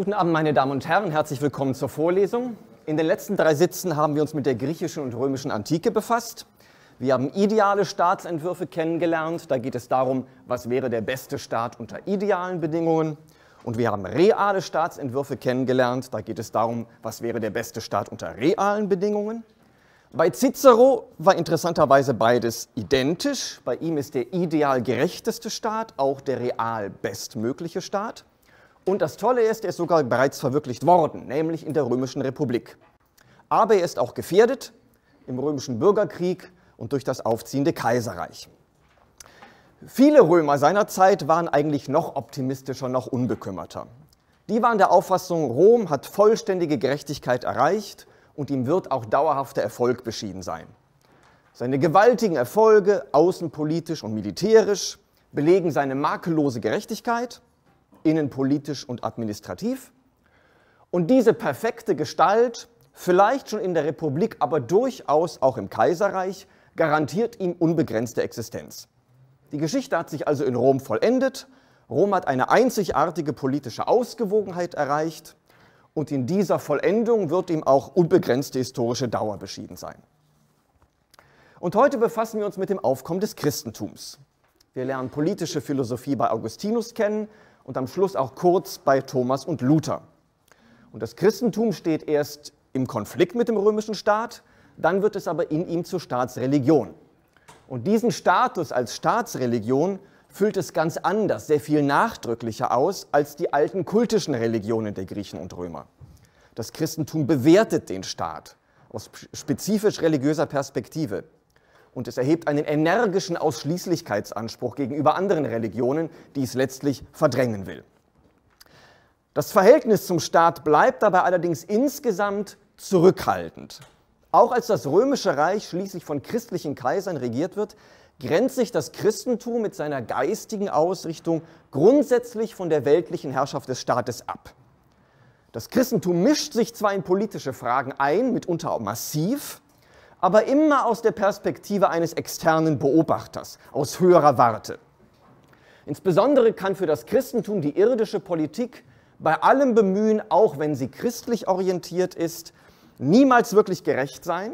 Guten Abend, meine Damen und Herren. Herzlich willkommen zur Vorlesung. In den letzten drei Sitzen haben wir uns mit der griechischen und römischen Antike befasst. Wir haben ideale Staatsentwürfe kennengelernt. Da geht es darum, was wäre der beste Staat unter idealen Bedingungen. Und wir haben reale Staatsentwürfe kennengelernt. Da geht es darum, was wäre der beste Staat unter realen Bedingungen. Bei Cicero war interessanterweise beides identisch. Bei ihm ist der ideal gerechteste Staat auch der real bestmögliche Staat. Und das Tolle ist, er ist sogar bereits verwirklicht worden, nämlich in der Römischen Republik. Aber er ist auch gefährdet im Römischen Bürgerkrieg und durch das aufziehende Kaiserreich. Viele Römer seiner Zeit waren eigentlich noch optimistischer, noch unbekümmerter. Die waren der Auffassung, Rom hat vollständige Gerechtigkeit erreicht und ihm wird auch dauerhafter Erfolg beschieden sein. Seine gewaltigen Erfolge, außenpolitisch und militärisch, belegen seine makellose Gerechtigkeit innenpolitisch und administrativ. Und diese perfekte Gestalt, vielleicht schon in der Republik, aber durchaus auch im Kaiserreich, garantiert ihm unbegrenzte Existenz. Die Geschichte hat sich also in Rom vollendet. Rom hat eine einzigartige politische Ausgewogenheit erreicht und in dieser Vollendung wird ihm auch unbegrenzte historische Dauer beschieden sein. Und heute befassen wir uns mit dem Aufkommen des Christentums. Wir lernen politische Philosophie bei Augustinus kennen, und am Schluss auch kurz bei Thomas und Luther. Und das Christentum steht erst im Konflikt mit dem römischen Staat, dann wird es aber in ihm zur Staatsreligion. Und diesen Status als Staatsreligion füllt es ganz anders, sehr viel nachdrücklicher aus als die alten kultischen Religionen der Griechen und Römer. Das Christentum bewertet den Staat aus spezifisch religiöser Perspektive und es erhebt einen energischen Ausschließlichkeitsanspruch gegenüber anderen Religionen, die es letztlich verdrängen will. Das Verhältnis zum Staat bleibt dabei allerdings insgesamt zurückhaltend. Auch als das römische Reich schließlich von christlichen Kaisern regiert wird, grenzt sich das Christentum mit seiner geistigen Ausrichtung grundsätzlich von der weltlichen Herrschaft des Staates ab. Das Christentum mischt sich zwar in politische Fragen ein, mitunter auch massiv, aber immer aus der Perspektive eines externen Beobachters, aus höherer Warte. Insbesondere kann für das Christentum die irdische Politik bei allem Bemühen, auch wenn sie christlich orientiert ist, niemals wirklich gerecht sein,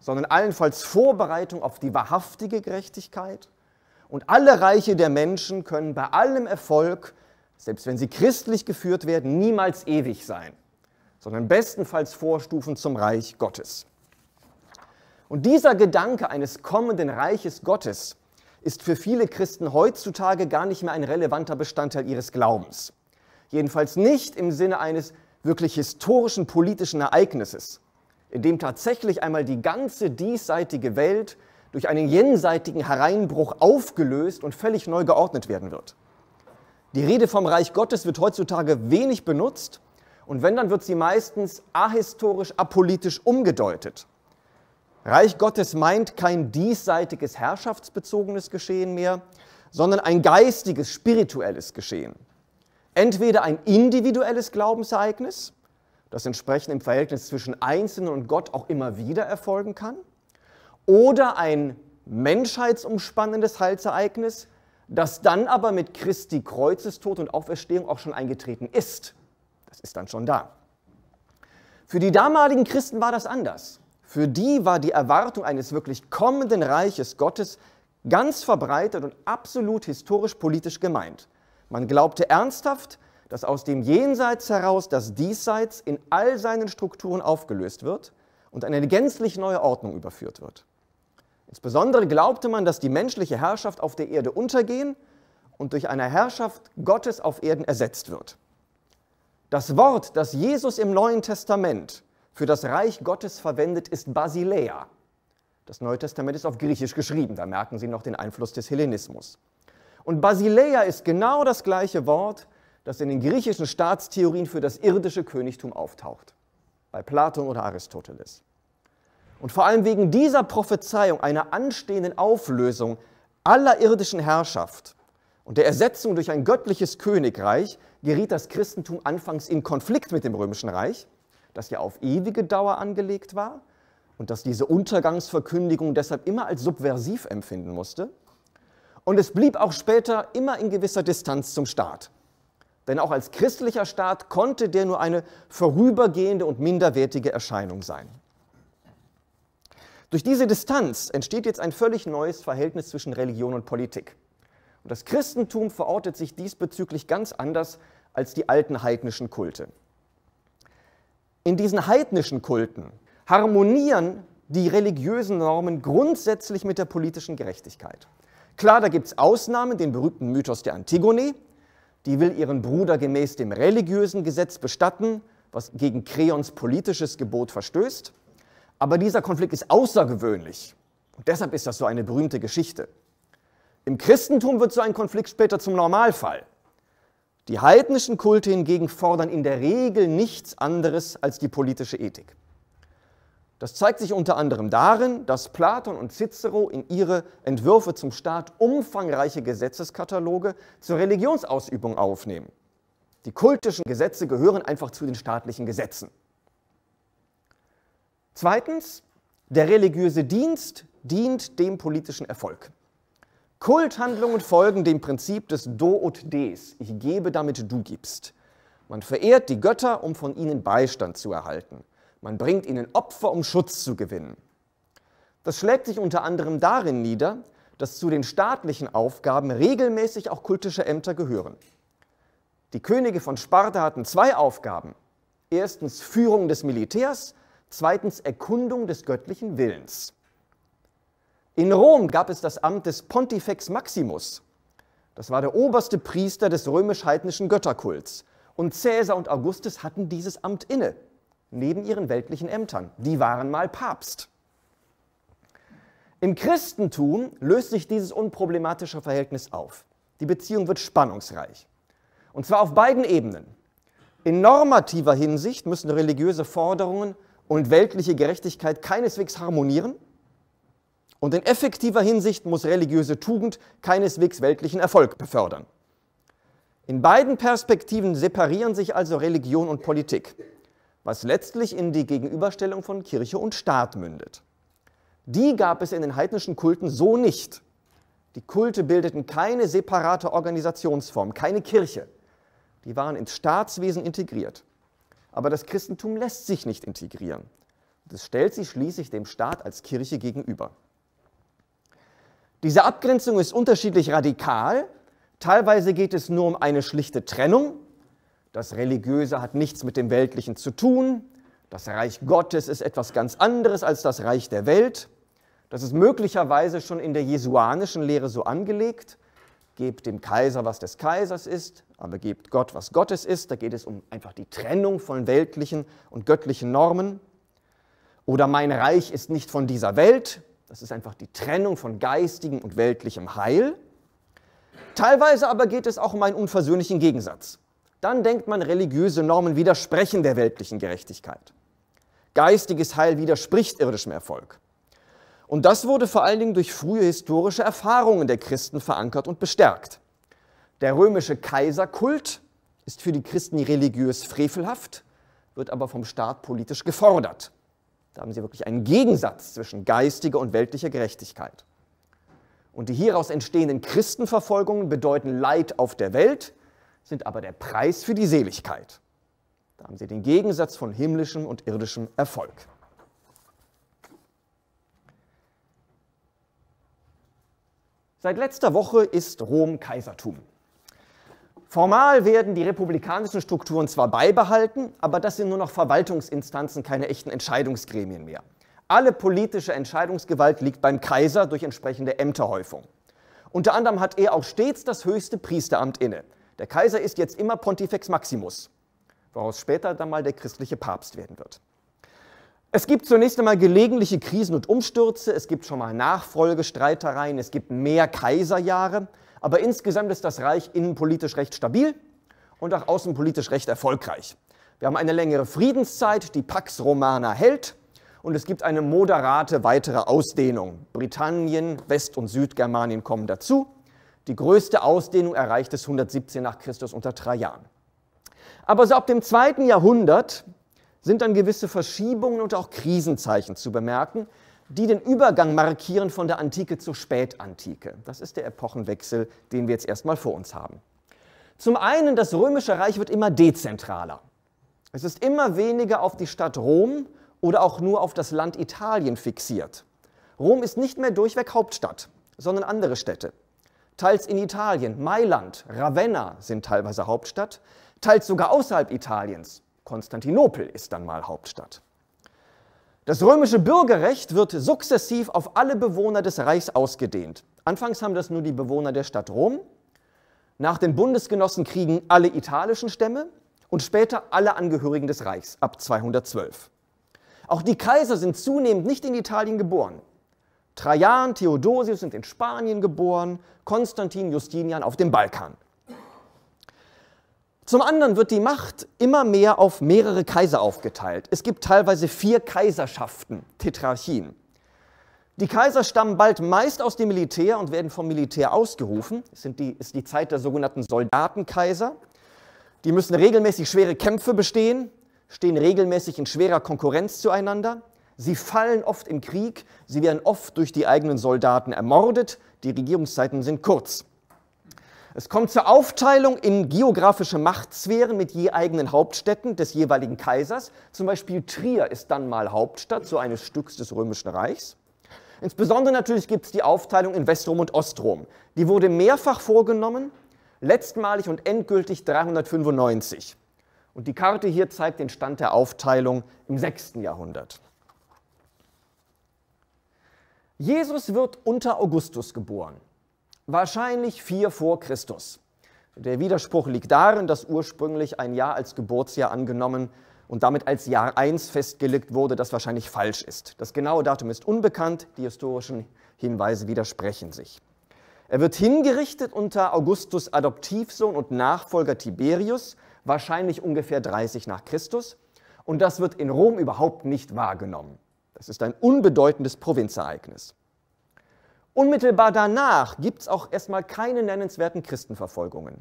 sondern allenfalls Vorbereitung auf die wahrhaftige Gerechtigkeit. Und alle Reiche der Menschen können bei allem Erfolg, selbst wenn sie christlich geführt werden, niemals ewig sein, sondern bestenfalls Vorstufen zum Reich Gottes. Und dieser Gedanke eines kommenden Reiches Gottes ist für viele Christen heutzutage gar nicht mehr ein relevanter Bestandteil ihres Glaubens. Jedenfalls nicht im Sinne eines wirklich historischen politischen Ereignisses, in dem tatsächlich einmal die ganze diesseitige Welt durch einen jenseitigen Hereinbruch aufgelöst und völlig neu geordnet werden wird. Die Rede vom Reich Gottes wird heutzutage wenig benutzt und wenn, dann wird sie meistens ahistorisch, apolitisch umgedeutet. Reich Gottes meint kein diesseitiges herrschaftsbezogenes Geschehen mehr, sondern ein geistiges, spirituelles Geschehen. Entweder ein individuelles Glaubensereignis, das entsprechend im Verhältnis zwischen Einzelnen und Gott auch immer wieder erfolgen kann, oder ein menschheitsumspannendes Heilsereignis, das dann aber mit Christi Kreuzestod und Auferstehung auch schon eingetreten ist. Das ist dann schon da. Für die damaligen Christen war das anders. Für die war die Erwartung eines wirklich kommenden Reiches Gottes ganz verbreitet und absolut historisch-politisch gemeint. Man glaubte ernsthaft, dass aus dem Jenseits heraus das Diesseits in all seinen Strukturen aufgelöst wird und eine gänzlich neue Ordnung überführt wird. Insbesondere glaubte man, dass die menschliche Herrschaft auf der Erde untergehen und durch eine Herrschaft Gottes auf Erden ersetzt wird. Das Wort, das Jesus im Neuen Testament für das Reich Gottes verwendet, ist Basileia. Das Neue Testament ist auf Griechisch geschrieben, da merken Sie noch den Einfluss des Hellenismus. Und Basileia ist genau das gleiche Wort, das in den griechischen Staatstheorien für das irdische Königtum auftaucht, bei Platon oder Aristoteles. Und vor allem wegen dieser Prophezeiung einer anstehenden Auflösung aller irdischen Herrschaft und der Ersetzung durch ein göttliches Königreich geriet das Christentum anfangs in Konflikt mit dem römischen Reich das ja auf ewige Dauer angelegt war und das diese Untergangsverkündigung deshalb immer als subversiv empfinden musste. Und es blieb auch später immer in gewisser Distanz zum Staat. Denn auch als christlicher Staat konnte der nur eine vorübergehende und minderwertige Erscheinung sein. Durch diese Distanz entsteht jetzt ein völlig neues Verhältnis zwischen Religion und Politik. Und das Christentum verortet sich diesbezüglich ganz anders als die alten heidnischen Kulte. In diesen heidnischen Kulten harmonieren die religiösen Normen grundsätzlich mit der politischen Gerechtigkeit. Klar, da gibt es Ausnahmen, den berühmten Mythos der Antigone, die will ihren Bruder gemäß dem religiösen Gesetz bestatten, was gegen Kreons politisches Gebot verstößt. Aber dieser Konflikt ist außergewöhnlich und deshalb ist das so eine berühmte Geschichte. Im Christentum wird so ein Konflikt später zum Normalfall. Die heidnischen Kulte hingegen fordern in der Regel nichts anderes als die politische Ethik. Das zeigt sich unter anderem darin, dass Platon und Cicero in ihre Entwürfe zum Staat umfangreiche Gesetzeskataloge zur Religionsausübung aufnehmen. Die kultischen Gesetze gehören einfach zu den staatlichen Gesetzen. Zweitens, der religiöse Dienst dient dem politischen Erfolg. Kulthandlungen folgen dem Prinzip des Do und Des. Ich gebe, damit du gibst. Man verehrt die Götter, um von ihnen Beistand zu erhalten. Man bringt ihnen Opfer, um Schutz zu gewinnen. Das schlägt sich unter anderem darin nieder, dass zu den staatlichen Aufgaben regelmäßig auch kultische Ämter gehören. Die Könige von Sparta hatten zwei Aufgaben. Erstens Führung des Militärs, zweitens Erkundung des göttlichen Willens. In Rom gab es das Amt des Pontifex Maximus. Das war der oberste Priester des römisch-heidnischen Götterkults. Und Cäsar und Augustus hatten dieses Amt inne, neben ihren weltlichen Ämtern. Die waren mal Papst. Im Christentum löst sich dieses unproblematische Verhältnis auf. Die Beziehung wird spannungsreich. Und zwar auf beiden Ebenen. In normativer Hinsicht müssen religiöse Forderungen und weltliche Gerechtigkeit keineswegs harmonieren. Und in effektiver Hinsicht muss religiöse Tugend keineswegs weltlichen Erfolg befördern. In beiden Perspektiven separieren sich also Religion und Politik, was letztlich in die Gegenüberstellung von Kirche und Staat mündet. Die gab es in den heidnischen Kulten so nicht. Die Kulte bildeten keine separate Organisationsform, keine Kirche. Die waren ins Staatswesen integriert. Aber das Christentum lässt sich nicht integrieren. Es stellt sich schließlich dem Staat als Kirche gegenüber. Diese Abgrenzung ist unterschiedlich radikal. Teilweise geht es nur um eine schlichte Trennung. Das Religiöse hat nichts mit dem Weltlichen zu tun. Das Reich Gottes ist etwas ganz anderes als das Reich der Welt. Das ist möglicherweise schon in der jesuanischen Lehre so angelegt. Gebt dem Kaiser, was des Kaisers ist, aber gebt Gott, was Gottes ist. Da geht es um einfach die Trennung von weltlichen und göttlichen Normen. Oder mein Reich ist nicht von dieser Welt. Das ist einfach die Trennung von geistigem und weltlichem Heil. Teilweise aber geht es auch um einen unversöhnlichen Gegensatz. Dann denkt man, religiöse Normen widersprechen der weltlichen Gerechtigkeit. Geistiges Heil widerspricht irdischem Erfolg. Und das wurde vor allen Dingen durch frühe historische Erfahrungen der Christen verankert und bestärkt. Der römische Kaiserkult ist für die Christen religiös frevelhaft, wird aber vom Staat politisch gefordert. Da haben Sie wirklich einen Gegensatz zwischen geistiger und weltlicher Gerechtigkeit. Und die hieraus entstehenden Christenverfolgungen bedeuten Leid auf der Welt, sind aber der Preis für die Seligkeit. Da haben Sie den Gegensatz von himmlischem und irdischem Erfolg. Seit letzter Woche ist Rom Kaisertum. Formal werden die republikanischen Strukturen zwar beibehalten, aber das sind nur noch Verwaltungsinstanzen, keine echten Entscheidungsgremien mehr. Alle politische Entscheidungsgewalt liegt beim Kaiser durch entsprechende Ämterhäufung. Unter anderem hat er auch stets das höchste Priesteramt inne. Der Kaiser ist jetzt immer Pontifex Maximus, woraus später dann mal der christliche Papst werden wird. Es gibt zunächst einmal gelegentliche Krisen und Umstürze, es gibt schon mal Nachfolgestreitereien, es gibt mehr Kaiserjahre, aber insgesamt ist das Reich innenpolitisch recht stabil und auch außenpolitisch recht erfolgreich. Wir haben eine längere Friedenszeit, die Pax Romana hält und es gibt eine moderate weitere Ausdehnung. Britannien, West- und Südgermanien kommen dazu. Die größte Ausdehnung erreicht es 117 nach Christus unter Trajan. Aber so ab dem zweiten Jahrhundert sind dann gewisse Verschiebungen und auch Krisenzeichen zu bemerken, die den Übergang markieren von der Antike zur Spätantike. Das ist der Epochenwechsel, den wir jetzt erstmal vor uns haben. Zum einen, das römische Reich wird immer dezentraler. Es ist immer weniger auf die Stadt Rom oder auch nur auf das Land Italien fixiert. Rom ist nicht mehr durchweg Hauptstadt, sondern andere Städte. Teils in Italien, Mailand, Ravenna sind teilweise Hauptstadt, teils sogar außerhalb Italiens. Konstantinopel ist dann mal Hauptstadt. Das römische Bürgerrecht wird sukzessiv auf alle Bewohner des Reichs ausgedehnt. Anfangs haben das nur die Bewohner der Stadt Rom, nach den Bundesgenossen kriegen alle italischen Stämme und später alle Angehörigen des Reichs ab 212. Auch die Kaiser sind zunehmend nicht in Italien geboren. Trajan, Theodosius sind in Spanien geboren, Konstantin, Justinian auf dem Balkan. Zum anderen wird die Macht immer mehr auf mehrere Kaiser aufgeteilt. Es gibt teilweise vier Kaiserschaften, Tetrarchien. Die Kaiser stammen bald meist aus dem Militär und werden vom Militär ausgerufen. Es sind die, ist die Zeit der sogenannten Soldatenkaiser. Die müssen regelmäßig schwere Kämpfe bestehen, stehen regelmäßig in schwerer Konkurrenz zueinander. Sie fallen oft im Krieg, sie werden oft durch die eigenen Soldaten ermordet. Die Regierungszeiten sind kurz. Es kommt zur Aufteilung in geografische Machtsphären mit je eigenen Hauptstädten des jeweiligen Kaisers. Zum Beispiel Trier ist dann mal Hauptstadt so eines Stücks des Römischen Reichs. Insbesondere natürlich gibt es die Aufteilung in Westrom und Ostrom. Die wurde mehrfach vorgenommen, letztmalig und endgültig 395. Und die Karte hier zeigt den Stand der Aufteilung im 6. Jahrhundert. Jesus wird unter Augustus geboren wahrscheinlich vier vor Christus. Der Widerspruch liegt darin, dass ursprünglich ein Jahr als Geburtsjahr angenommen und damit als Jahr 1 festgelegt wurde, das wahrscheinlich falsch ist. Das genaue Datum ist unbekannt, die historischen Hinweise widersprechen sich. Er wird hingerichtet unter Augustus Adoptivsohn und Nachfolger Tiberius, wahrscheinlich ungefähr 30 nach Christus, und das wird in Rom überhaupt nicht wahrgenommen. Das ist ein unbedeutendes Provinzereignis. Unmittelbar danach gibt es auch erstmal keine nennenswerten Christenverfolgungen.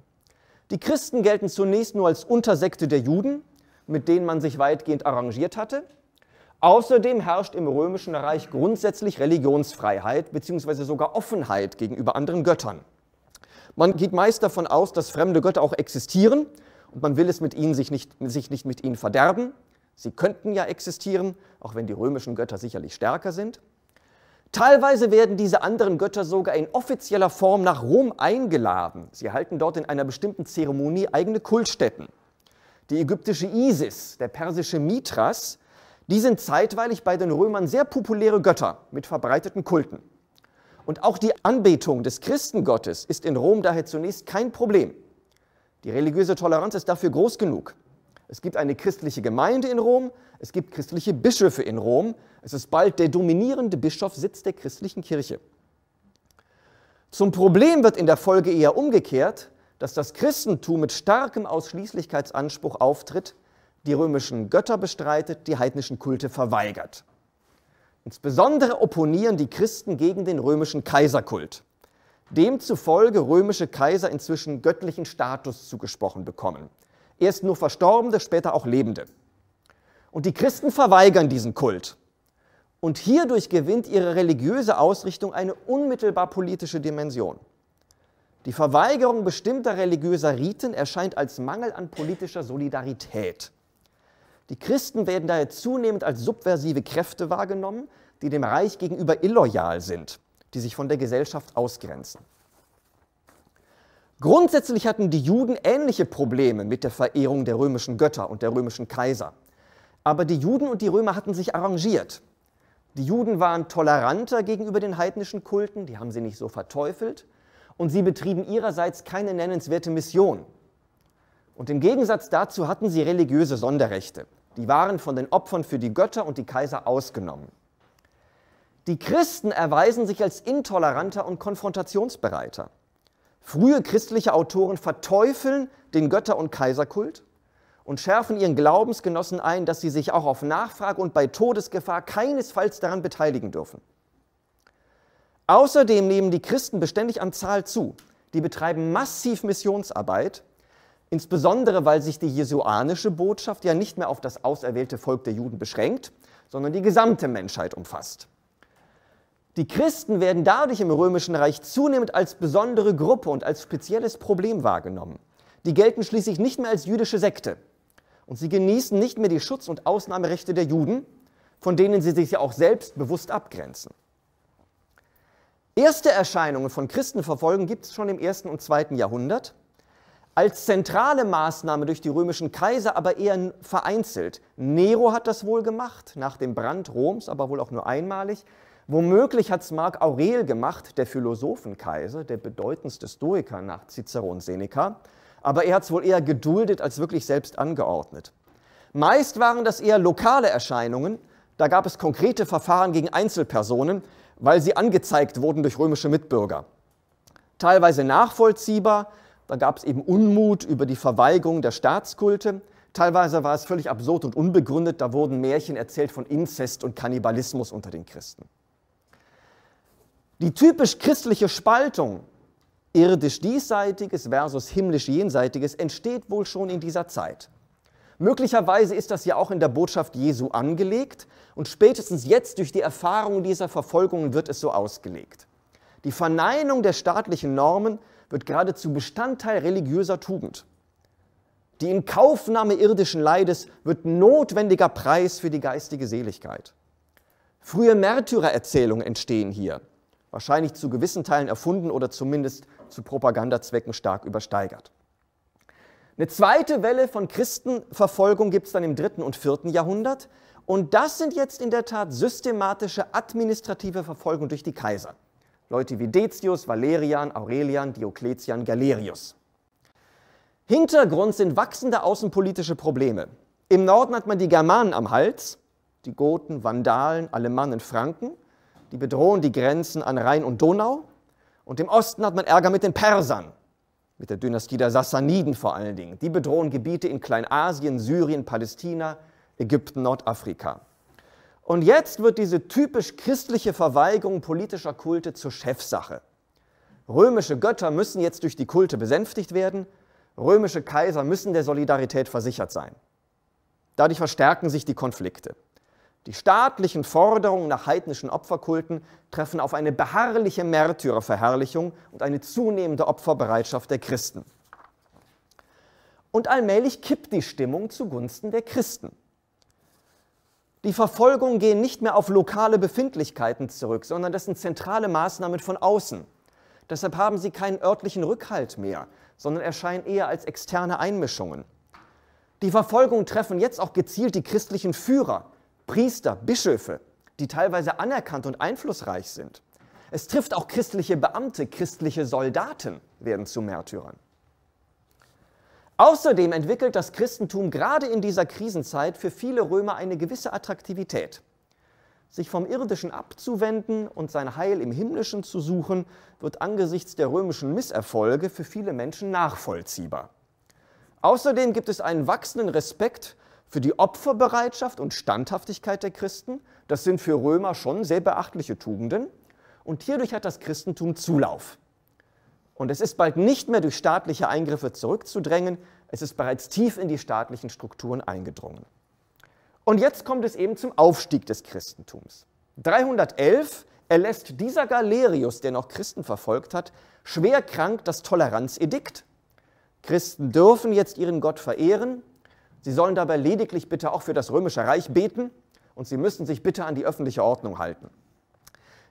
Die Christen gelten zunächst nur als Untersekte der Juden, mit denen man sich weitgehend arrangiert hatte. Außerdem herrscht im römischen Reich grundsätzlich Religionsfreiheit bzw. sogar Offenheit gegenüber anderen Göttern. Man geht meist davon aus, dass fremde Götter auch existieren und man will es mit ihnen sich nicht, sich nicht mit ihnen verderben. Sie könnten ja existieren, auch wenn die römischen Götter sicherlich stärker sind. Teilweise werden diese anderen Götter sogar in offizieller Form nach Rom eingeladen. Sie halten dort in einer bestimmten Zeremonie eigene Kultstätten. Die ägyptische Isis, der persische Mithras, die sind zeitweilig bei den Römern sehr populäre Götter mit verbreiteten Kulten. Und auch die Anbetung des Christengottes ist in Rom daher zunächst kein Problem. Die religiöse Toleranz ist dafür groß genug. Es gibt eine christliche Gemeinde in Rom, es gibt christliche Bischöfe in Rom. Es ist bald der dominierende Bischofssitz der christlichen Kirche. Zum Problem wird in der Folge eher umgekehrt, dass das Christentum mit starkem Ausschließlichkeitsanspruch auftritt, die römischen Götter bestreitet, die heidnischen Kulte verweigert. Insbesondere opponieren die Christen gegen den römischen Kaiserkult, demzufolge römische Kaiser inzwischen göttlichen Status zugesprochen bekommen. Erst nur Verstorbene, später auch Lebende. Und die Christen verweigern diesen Kult. Und hierdurch gewinnt ihre religiöse Ausrichtung eine unmittelbar politische Dimension. Die Verweigerung bestimmter religiöser Riten erscheint als Mangel an politischer Solidarität. Die Christen werden daher zunehmend als subversive Kräfte wahrgenommen, die dem Reich gegenüber illoyal sind, die sich von der Gesellschaft ausgrenzen. Grundsätzlich hatten die Juden ähnliche Probleme mit der Verehrung der römischen Götter und der römischen Kaiser. Aber die Juden und die Römer hatten sich arrangiert. Die Juden waren toleranter gegenüber den heidnischen Kulten, die haben sie nicht so verteufelt, und sie betrieben ihrerseits keine nennenswerte Mission. Und im Gegensatz dazu hatten sie religiöse Sonderrechte. Die waren von den Opfern für die Götter und die Kaiser ausgenommen. Die Christen erweisen sich als intoleranter und konfrontationsbereiter. Frühe christliche Autoren verteufeln den Götter- und Kaiserkult und schärfen ihren Glaubensgenossen ein, dass sie sich auch auf Nachfrage und bei Todesgefahr keinesfalls daran beteiligen dürfen. Außerdem nehmen die Christen beständig an Zahl zu. Die betreiben massiv Missionsarbeit, insbesondere weil sich die jesuanische Botschaft ja nicht mehr auf das auserwählte Volk der Juden beschränkt, sondern die gesamte Menschheit umfasst. Die Christen werden dadurch im römischen Reich zunehmend als besondere Gruppe und als spezielles Problem wahrgenommen. Die gelten schließlich nicht mehr als jüdische Sekte. Und sie genießen nicht mehr die Schutz- und Ausnahmerechte der Juden, von denen sie sich ja auch selbst bewusst abgrenzen. Erste Erscheinungen von Christenverfolgung gibt es schon im ersten und zweiten Jahrhundert. Als zentrale Maßnahme durch die römischen Kaiser aber eher vereinzelt. Nero hat das wohl gemacht, nach dem Brand Roms, aber wohl auch nur einmalig. Womöglich hat es Mark Aurel gemacht, der Philosophenkaiser, der bedeutendste Stoiker nach Cicero und Seneca, aber er hat es wohl eher geduldet als wirklich selbst angeordnet. Meist waren das eher lokale Erscheinungen, da gab es konkrete Verfahren gegen Einzelpersonen, weil sie angezeigt wurden durch römische Mitbürger. Teilweise nachvollziehbar, da gab es eben Unmut über die Verweigerung der Staatskulte, Teilweise war es völlig absurd und unbegründet, da wurden Märchen erzählt von Inzest und Kannibalismus unter den Christen. Die typisch christliche Spaltung irdisch-diesseitiges versus himmlisch-jenseitiges entsteht wohl schon in dieser Zeit. Möglicherweise ist das ja auch in der Botschaft Jesu angelegt und spätestens jetzt durch die Erfahrung dieser Verfolgungen wird es so ausgelegt. Die Verneinung der staatlichen Normen wird geradezu Bestandteil religiöser Tugend. Die Inkaufnahme irdischen Leides wird notwendiger Preis für die geistige Seligkeit. Frühe Märtyrererzählungen entstehen hier wahrscheinlich zu gewissen Teilen erfunden oder zumindest zu Propagandazwecken stark übersteigert. Eine zweite Welle von Christenverfolgung gibt es dann im dritten und vierten Jahrhundert. Und das sind jetzt in der Tat systematische administrative Verfolgung durch die Kaiser. Leute wie Decius, Valerian, Aurelian, Diokletian, Galerius. Hintergrund sind wachsende außenpolitische Probleme. Im Norden hat man die Germanen am Hals, die Goten, Vandalen, Alemannen, Franken die bedrohen die Grenzen an Rhein und Donau. Und im Osten hat man Ärger mit den Persern, mit der Dynastie der Sassaniden vor allen Dingen. Die bedrohen Gebiete in Kleinasien, Syrien, Palästina, Ägypten, Nordafrika. Und jetzt wird diese typisch christliche Verweigerung politischer Kulte zur Chefsache. Römische Götter müssen jetzt durch die Kulte besänftigt werden, römische Kaiser müssen der Solidarität versichert sein. Dadurch verstärken sich die Konflikte. Die staatlichen Forderungen nach heidnischen Opferkulten treffen auf eine beharrliche Märtyrerverherrlichung und eine zunehmende Opferbereitschaft der Christen. Und allmählich kippt die Stimmung zugunsten der Christen. Die Verfolgungen gehen nicht mehr auf lokale Befindlichkeiten zurück, sondern das sind zentrale Maßnahmen von außen. Deshalb haben sie keinen örtlichen Rückhalt mehr, sondern erscheinen eher als externe Einmischungen. Die Verfolgungen treffen jetzt auch gezielt die christlichen Führer, Priester, Bischöfe, die teilweise anerkannt und einflussreich sind. Es trifft auch christliche Beamte, christliche Soldaten werden zu Märtyrern. Außerdem entwickelt das Christentum gerade in dieser Krisenzeit für viele Römer eine gewisse Attraktivität. Sich vom Irdischen abzuwenden und sein Heil im Himmlischen zu suchen, wird angesichts der römischen Misserfolge für viele Menschen nachvollziehbar. Außerdem gibt es einen wachsenden Respekt für die Opferbereitschaft und Standhaftigkeit der Christen. Das sind für Römer schon sehr beachtliche Tugenden. Und hierdurch hat das Christentum Zulauf. Und es ist bald nicht mehr durch staatliche Eingriffe zurückzudrängen, es ist bereits tief in die staatlichen Strukturen eingedrungen. Und jetzt kommt es eben zum Aufstieg des Christentums. 311 erlässt dieser Galerius, der noch Christen verfolgt hat, schwer krank das Toleranzedikt. Christen dürfen jetzt ihren Gott verehren, Sie sollen dabei lediglich bitte auch für das römische Reich beten und sie müssen sich bitte an die öffentliche Ordnung halten.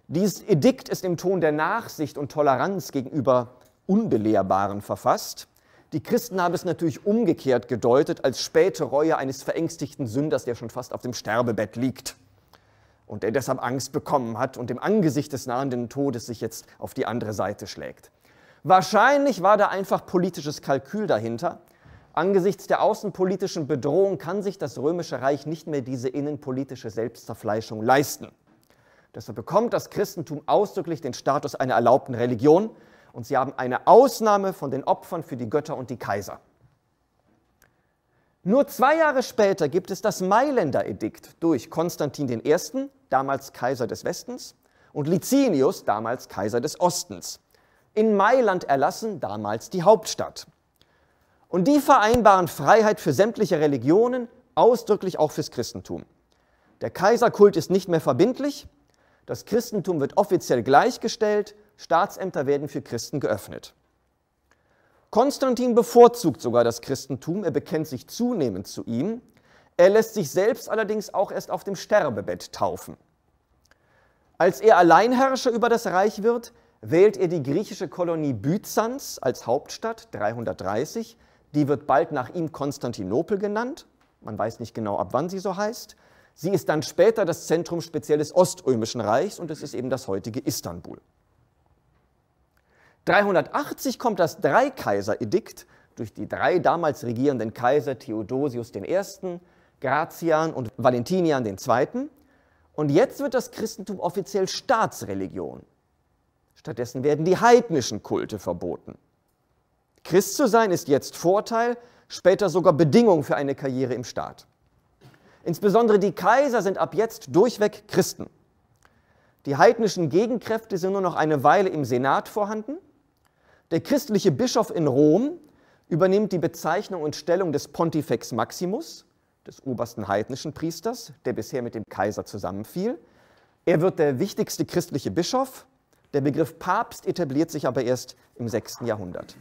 Dieses Edikt ist im Ton der Nachsicht und Toleranz gegenüber Unbelehrbaren verfasst. Die Christen haben es natürlich umgekehrt gedeutet als späte Reue eines verängstigten Sünders, der schon fast auf dem Sterbebett liegt und der deshalb Angst bekommen hat und im Angesicht des nahenden Todes sich jetzt auf die andere Seite schlägt. Wahrscheinlich war da einfach politisches Kalkül dahinter, Angesichts der außenpolitischen Bedrohung kann sich das Römische Reich nicht mehr diese innenpolitische Selbstzerfleischung leisten. Deshalb bekommt das Christentum ausdrücklich den Status einer erlaubten Religion und sie haben eine Ausnahme von den Opfern für die Götter und die Kaiser. Nur zwei Jahre später gibt es das Mailänder Edikt durch Konstantin I., damals Kaiser des Westens, und Licinius, damals Kaiser des Ostens. In Mailand erlassen, damals die Hauptstadt. Und die vereinbaren Freiheit für sämtliche Religionen, ausdrücklich auch fürs Christentum. Der Kaiserkult ist nicht mehr verbindlich, das Christentum wird offiziell gleichgestellt, Staatsämter werden für Christen geöffnet. Konstantin bevorzugt sogar das Christentum, er bekennt sich zunehmend zu ihm, er lässt sich selbst allerdings auch erst auf dem Sterbebett taufen. Als er Alleinherrscher über das Reich wird, wählt er die griechische Kolonie Byzanz als Hauptstadt 330 die wird bald nach ihm Konstantinopel genannt. Man weiß nicht genau, ab wann sie so heißt. Sie ist dann später das Zentrum speziell des Oströmischen Reichs und es ist eben das heutige Istanbul. 380 kommt das Dreikaiser-Edikt durch die drei damals regierenden Kaiser Theodosius I., Grazian und Valentinian II. Und jetzt wird das Christentum offiziell Staatsreligion. Stattdessen werden die heidnischen Kulte verboten. Christ zu sein ist jetzt Vorteil, später sogar Bedingung für eine Karriere im Staat. Insbesondere die Kaiser sind ab jetzt durchweg Christen. Die heidnischen Gegenkräfte sind nur noch eine Weile im Senat vorhanden. Der christliche Bischof in Rom übernimmt die Bezeichnung und Stellung des Pontifex Maximus, des obersten heidnischen Priesters, der bisher mit dem Kaiser zusammenfiel. Er wird der wichtigste christliche Bischof. Der Begriff Papst etabliert sich aber erst im 6. Jahrhundert.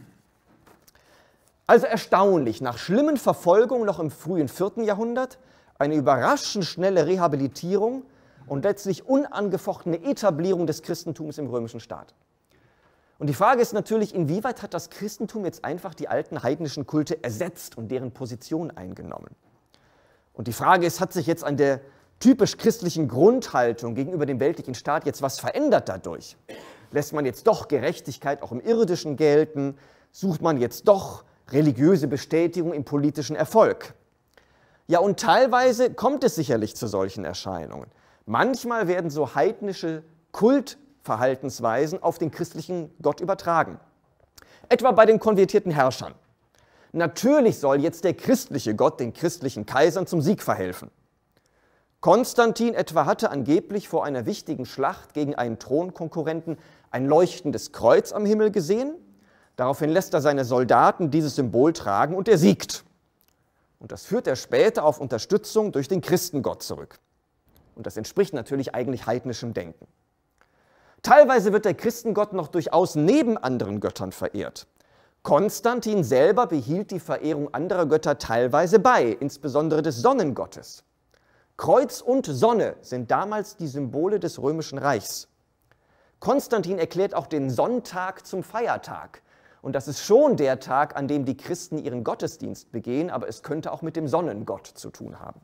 Also erstaunlich, nach schlimmen Verfolgungen noch im frühen 4. Jahrhundert, eine überraschend schnelle Rehabilitierung und letztlich unangefochtene Etablierung des Christentums im römischen Staat. Und die Frage ist natürlich, inwieweit hat das Christentum jetzt einfach die alten heidnischen Kulte ersetzt und deren Position eingenommen? Und die Frage ist, hat sich jetzt an der typisch christlichen Grundhaltung gegenüber dem weltlichen Staat jetzt was verändert dadurch? Lässt man jetzt doch Gerechtigkeit auch im irdischen gelten? Sucht man jetzt doch religiöse Bestätigung im politischen Erfolg. Ja, und teilweise kommt es sicherlich zu solchen Erscheinungen. Manchmal werden so heidnische Kultverhaltensweisen auf den christlichen Gott übertragen. Etwa bei den konvertierten Herrschern. Natürlich soll jetzt der christliche Gott den christlichen Kaisern zum Sieg verhelfen. Konstantin etwa hatte angeblich vor einer wichtigen Schlacht gegen einen Thronkonkurrenten ein leuchtendes Kreuz am Himmel gesehen Daraufhin lässt er seine Soldaten dieses Symbol tragen und er siegt. Und das führt er später auf Unterstützung durch den Christengott zurück. Und das entspricht natürlich eigentlich heidnischem Denken. Teilweise wird der Christengott noch durchaus neben anderen Göttern verehrt. Konstantin selber behielt die Verehrung anderer Götter teilweise bei, insbesondere des Sonnengottes. Kreuz und Sonne sind damals die Symbole des römischen Reichs. Konstantin erklärt auch den Sonntag zum Feiertag und das ist schon der Tag, an dem die Christen ihren Gottesdienst begehen, aber es könnte auch mit dem Sonnengott zu tun haben.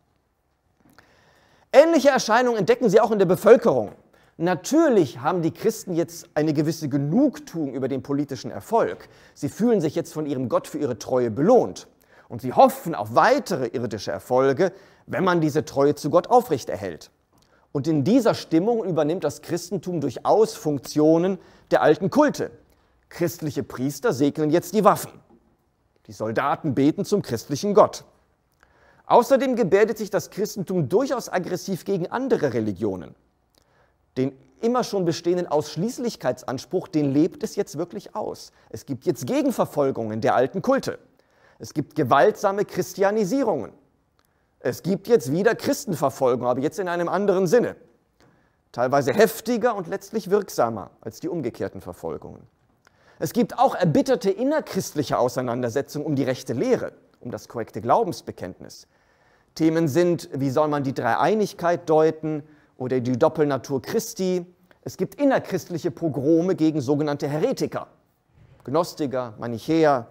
Ähnliche Erscheinungen entdecken sie auch in der Bevölkerung. Natürlich haben die Christen jetzt eine gewisse Genugtuung über den politischen Erfolg. Sie fühlen sich jetzt von ihrem Gott für ihre Treue belohnt. Und sie hoffen auf weitere irdische Erfolge, wenn man diese Treue zu Gott aufrechterhält. Und in dieser Stimmung übernimmt das Christentum durchaus Funktionen der alten Kulte. Christliche Priester segnen jetzt die Waffen. Die Soldaten beten zum christlichen Gott. Außerdem gebärdet sich das Christentum durchaus aggressiv gegen andere Religionen. Den immer schon bestehenden Ausschließlichkeitsanspruch, den lebt es jetzt wirklich aus. Es gibt jetzt Gegenverfolgungen der alten Kulte. Es gibt gewaltsame Christianisierungen. Es gibt jetzt wieder Christenverfolgung, aber jetzt in einem anderen Sinne. Teilweise heftiger und letztlich wirksamer als die umgekehrten Verfolgungen. Es gibt auch erbitterte innerchristliche Auseinandersetzungen um die rechte Lehre, um das korrekte Glaubensbekenntnis. Themen sind, wie soll man die Dreieinigkeit deuten oder die Doppelnatur Christi. Es gibt innerchristliche Pogrome gegen sogenannte Heretiker, Gnostiker, Manichäer,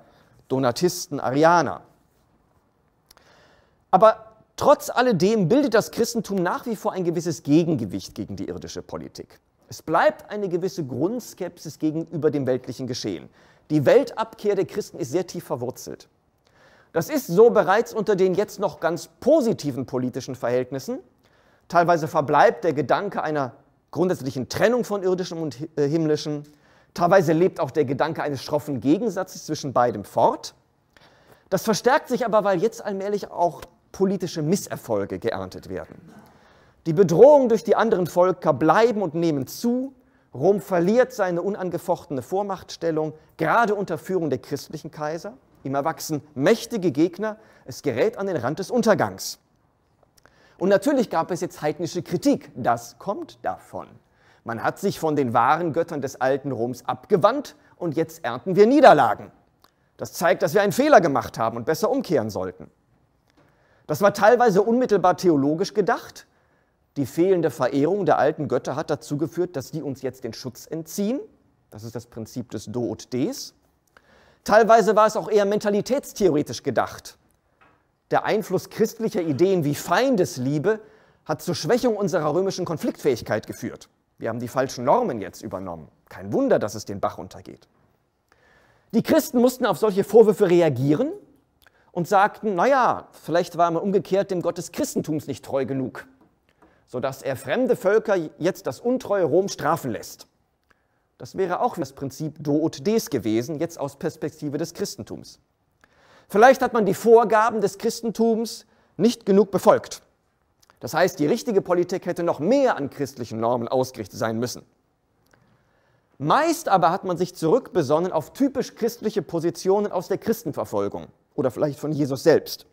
Donatisten, Arianer. Aber trotz alledem bildet das Christentum nach wie vor ein gewisses Gegengewicht gegen die irdische Politik. Es bleibt eine gewisse Grundskepsis gegenüber dem weltlichen Geschehen. Die Weltabkehr der Christen ist sehr tief verwurzelt. Das ist so bereits unter den jetzt noch ganz positiven politischen Verhältnissen. Teilweise verbleibt der Gedanke einer grundsätzlichen Trennung von irdischem und äh, himmlischem. Teilweise lebt auch der Gedanke eines schroffen Gegensatzes zwischen beidem fort. Das verstärkt sich aber, weil jetzt allmählich auch politische Misserfolge geerntet werden. Die Bedrohungen durch die anderen Völker bleiben und nehmen zu. Rom verliert seine unangefochtene Vormachtstellung, gerade unter Führung der christlichen Kaiser. Ihm erwachsen mächtige Gegner. Es gerät an den Rand des Untergangs. Und natürlich gab es jetzt heidnische Kritik. Das kommt davon. Man hat sich von den wahren Göttern des alten Roms abgewandt und jetzt ernten wir Niederlagen. Das zeigt, dass wir einen Fehler gemacht haben und besser umkehren sollten. Das war teilweise unmittelbar theologisch gedacht, die fehlende Verehrung der alten Götter hat dazu geführt, dass die uns jetzt den Schutz entziehen. Das ist das Prinzip des Do und Des. Teilweise war es auch eher mentalitätstheoretisch gedacht. Der Einfluss christlicher Ideen wie Feindesliebe hat zur Schwächung unserer römischen Konfliktfähigkeit geführt. Wir haben die falschen Normen jetzt übernommen. Kein Wunder, dass es den Bach untergeht. Die Christen mussten auf solche Vorwürfe reagieren und sagten, naja, vielleicht war man umgekehrt dem Gott des Christentums nicht treu genug sodass er fremde Völker jetzt das untreue Rom strafen lässt. Das wäre auch das Prinzip Do und Des gewesen, jetzt aus Perspektive des Christentums. Vielleicht hat man die Vorgaben des Christentums nicht genug befolgt. Das heißt, die richtige Politik hätte noch mehr an christlichen Normen ausgerichtet sein müssen. Meist aber hat man sich zurückbesonnen auf typisch christliche Positionen aus der Christenverfolgung oder vielleicht von Jesus selbst.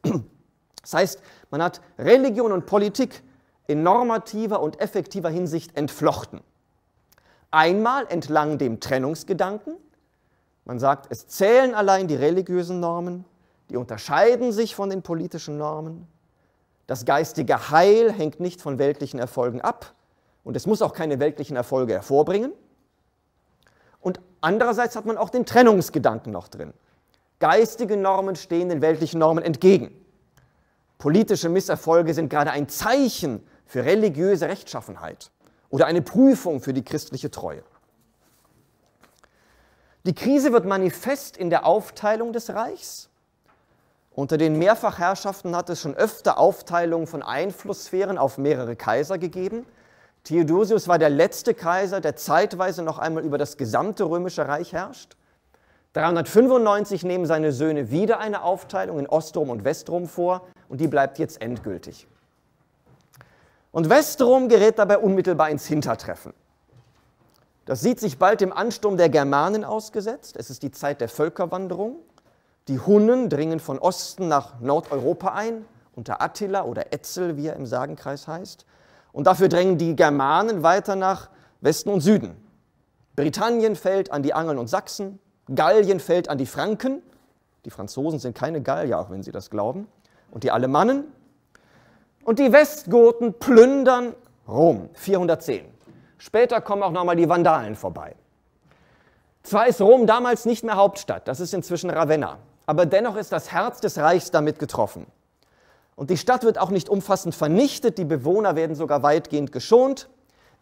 Das heißt, man hat Religion und Politik in normativer und effektiver Hinsicht entflochten. Einmal entlang dem Trennungsgedanken, man sagt, es zählen allein die religiösen Normen, die unterscheiden sich von den politischen Normen. Das geistige Heil hängt nicht von weltlichen Erfolgen ab und es muss auch keine weltlichen Erfolge hervorbringen. Und andererseits hat man auch den Trennungsgedanken noch drin. Geistige Normen stehen den weltlichen Normen entgegen. Politische Misserfolge sind gerade ein Zeichen für religiöse Rechtschaffenheit oder eine Prüfung für die christliche Treue. Die Krise wird manifest in der Aufteilung des Reichs. Unter den Mehrfachherrschaften hat es schon öfter Aufteilungen von Einflusssphären auf mehrere Kaiser gegeben. Theodosius war der letzte Kaiser, der zeitweise noch einmal über das gesamte römische Reich herrscht. 395 nehmen seine Söhne wieder eine Aufteilung in Ostrom und Westrom vor und die bleibt jetzt endgültig. Und Westerum gerät dabei unmittelbar ins Hintertreffen. Das sieht sich bald dem Ansturm der Germanen ausgesetzt. Es ist die Zeit der Völkerwanderung. Die Hunnen dringen von Osten nach Nordeuropa ein, unter Attila oder Etzel, wie er im Sagenkreis heißt. Und dafür drängen die Germanen weiter nach Westen und Süden. Britannien fällt an die Angeln und Sachsen, Gallien fällt an die Franken. Die Franzosen sind keine Gallier, auch wenn sie das glauben. Und die Alemannen und die Westgoten plündern Rom, 410. Später kommen auch nochmal die Vandalen vorbei. Zwar ist Rom damals nicht mehr Hauptstadt, das ist inzwischen Ravenna, aber dennoch ist das Herz des Reichs damit getroffen. Und die Stadt wird auch nicht umfassend vernichtet, die Bewohner werden sogar weitgehend geschont.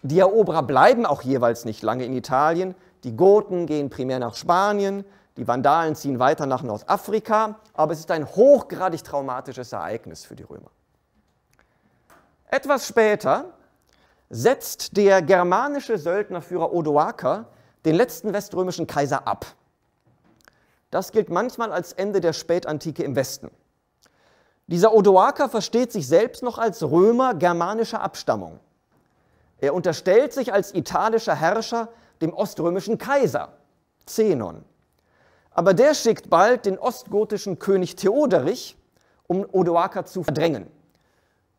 Die Eroberer bleiben auch jeweils nicht lange in Italien, die Goten gehen primär nach Spanien, die Vandalen ziehen weiter nach Nordafrika, aber es ist ein hochgradig traumatisches Ereignis für die Römer. Etwas später setzt der germanische Söldnerführer Odoaker den letzten weströmischen Kaiser ab. Das gilt manchmal als Ende der Spätantike im Westen. Dieser Odoaker versteht sich selbst noch als Römer germanischer Abstammung. Er unterstellt sich als italischer Herrscher dem oströmischen Kaiser, Zenon. Aber der schickt bald den ostgotischen König Theoderich, um Odoaker zu verdrängen.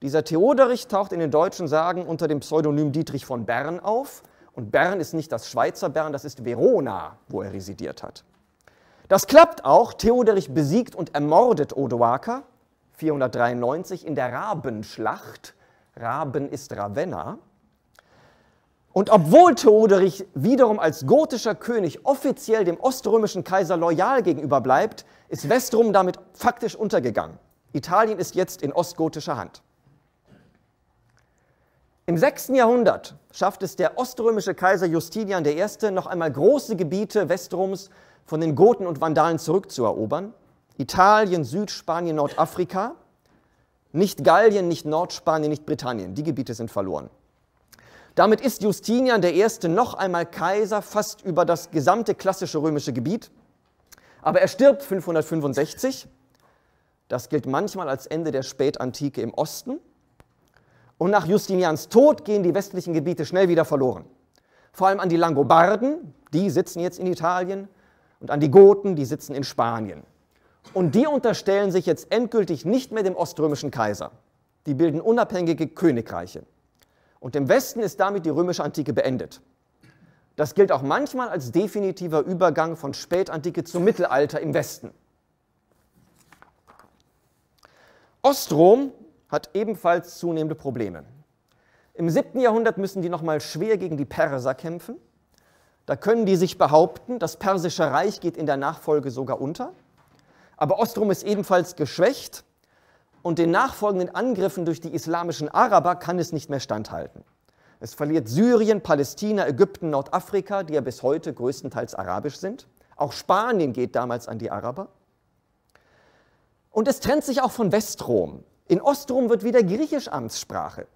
Dieser Theoderich taucht in den deutschen Sagen unter dem Pseudonym Dietrich von Bern auf. Und Bern ist nicht das Schweizer Bern, das ist Verona, wo er residiert hat. Das klappt auch. Theoderich besiegt und ermordet Odoaker 493 in der Rabenschlacht. Raben ist Ravenna. Und obwohl Theoderich wiederum als gotischer König offiziell dem oströmischen Kaiser loyal gegenüber bleibt, ist Westrum damit faktisch untergegangen. Italien ist jetzt in ostgotischer Hand. Im 6. Jahrhundert schafft es der oströmische Kaiser Justinian I. noch einmal große Gebiete Westroms von den Goten und Vandalen zurückzuerobern. Italien, Südspanien, Nordafrika. Nicht Gallien, nicht Nordspanien, nicht Britannien. Die Gebiete sind verloren. Damit ist Justinian I. noch einmal Kaiser fast über das gesamte klassische römische Gebiet. Aber er stirbt 565. Das gilt manchmal als Ende der Spätantike im Osten und nach Justinians Tod gehen die westlichen Gebiete schnell wieder verloren. Vor allem an die Langobarden, die sitzen jetzt in Italien, und an die Goten, die sitzen in Spanien. Und die unterstellen sich jetzt endgültig nicht mehr dem oströmischen Kaiser. Die bilden unabhängige Königreiche. Und im Westen ist damit die römische Antike beendet. Das gilt auch manchmal als definitiver Übergang von Spätantike zum Mittelalter im Westen. Ostrom hat ebenfalls zunehmende Probleme. Im 7. Jahrhundert müssen die nochmal schwer gegen die Perser kämpfen. Da können die sich behaupten, das persische Reich geht in der Nachfolge sogar unter. Aber Ostrom ist ebenfalls geschwächt und den nachfolgenden Angriffen durch die islamischen Araber kann es nicht mehr standhalten. Es verliert Syrien, Palästina, Ägypten, Nordafrika, die ja bis heute größtenteils arabisch sind. Auch Spanien geht damals an die Araber. Und es trennt sich auch von Westrom. In Ostrom wird wieder Griechisch Amtssprache.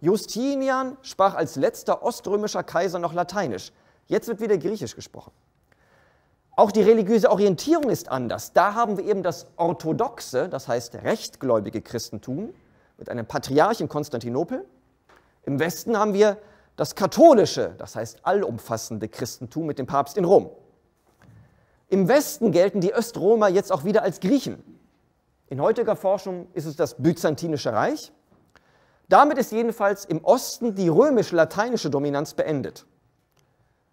Justinian sprach als letzter oströmischer Kaiser noch Lateinisch. Jetzt wird wieder Griechisch gesprochen. Auch die religiöse Orientierung ist anders. Da haben wir eben das orthodoxe, das heißt rechtgläubige Christentum mit einem Patriarch in Konstantinopel. Im Westen haben wir das katholische, das heißt allumfassende Christentum mit dem Papst in Rom. Im Westen gelten die Östromer jetzt auch wieder als Griechen. In heutiger Forschung ist es das Byzantinische Reich. Damit ist jedenfalls im Osten die römisch-lateinische Dominanz beendet.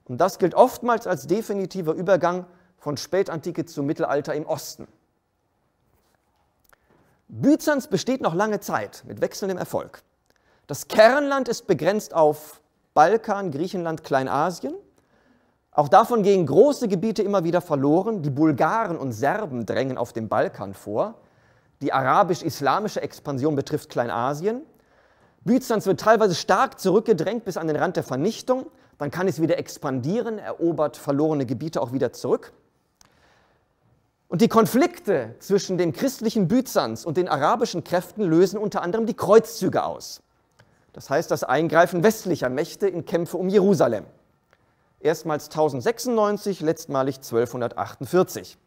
Und das gilt oftmals als definitiver Übergang von Spätantike zum Mittelalter im Osten. Byzanz besteht noch lange Zeit mit wechselndem Erfolg. Das Kernland ist begrenzt auf Balkan, Griechenland, Kleinasien. Auch davon gehen große Gebiete immer wieder verloren. Die Bulgaren und Serben drängen auf dem Balkan vor die arabisch-islamische Expansion betrifft Kleinasien. Byzanz wird teilweise stark zurückgedrängt bis an den Rand der Vernichtung. Dann kann es wieder expandieren, erobert verlorene Gebiete auch wieder zurück. Und die Konflikte zwischen dem christlichen Byzanz und den arabischen Kräften lösen unter anderem die Kreuzzüge aus. Das heißt das Eingreifen westlicher Mächte in Kämpfe um Jerusalem. Erstmals 1096, letztmalig 1248.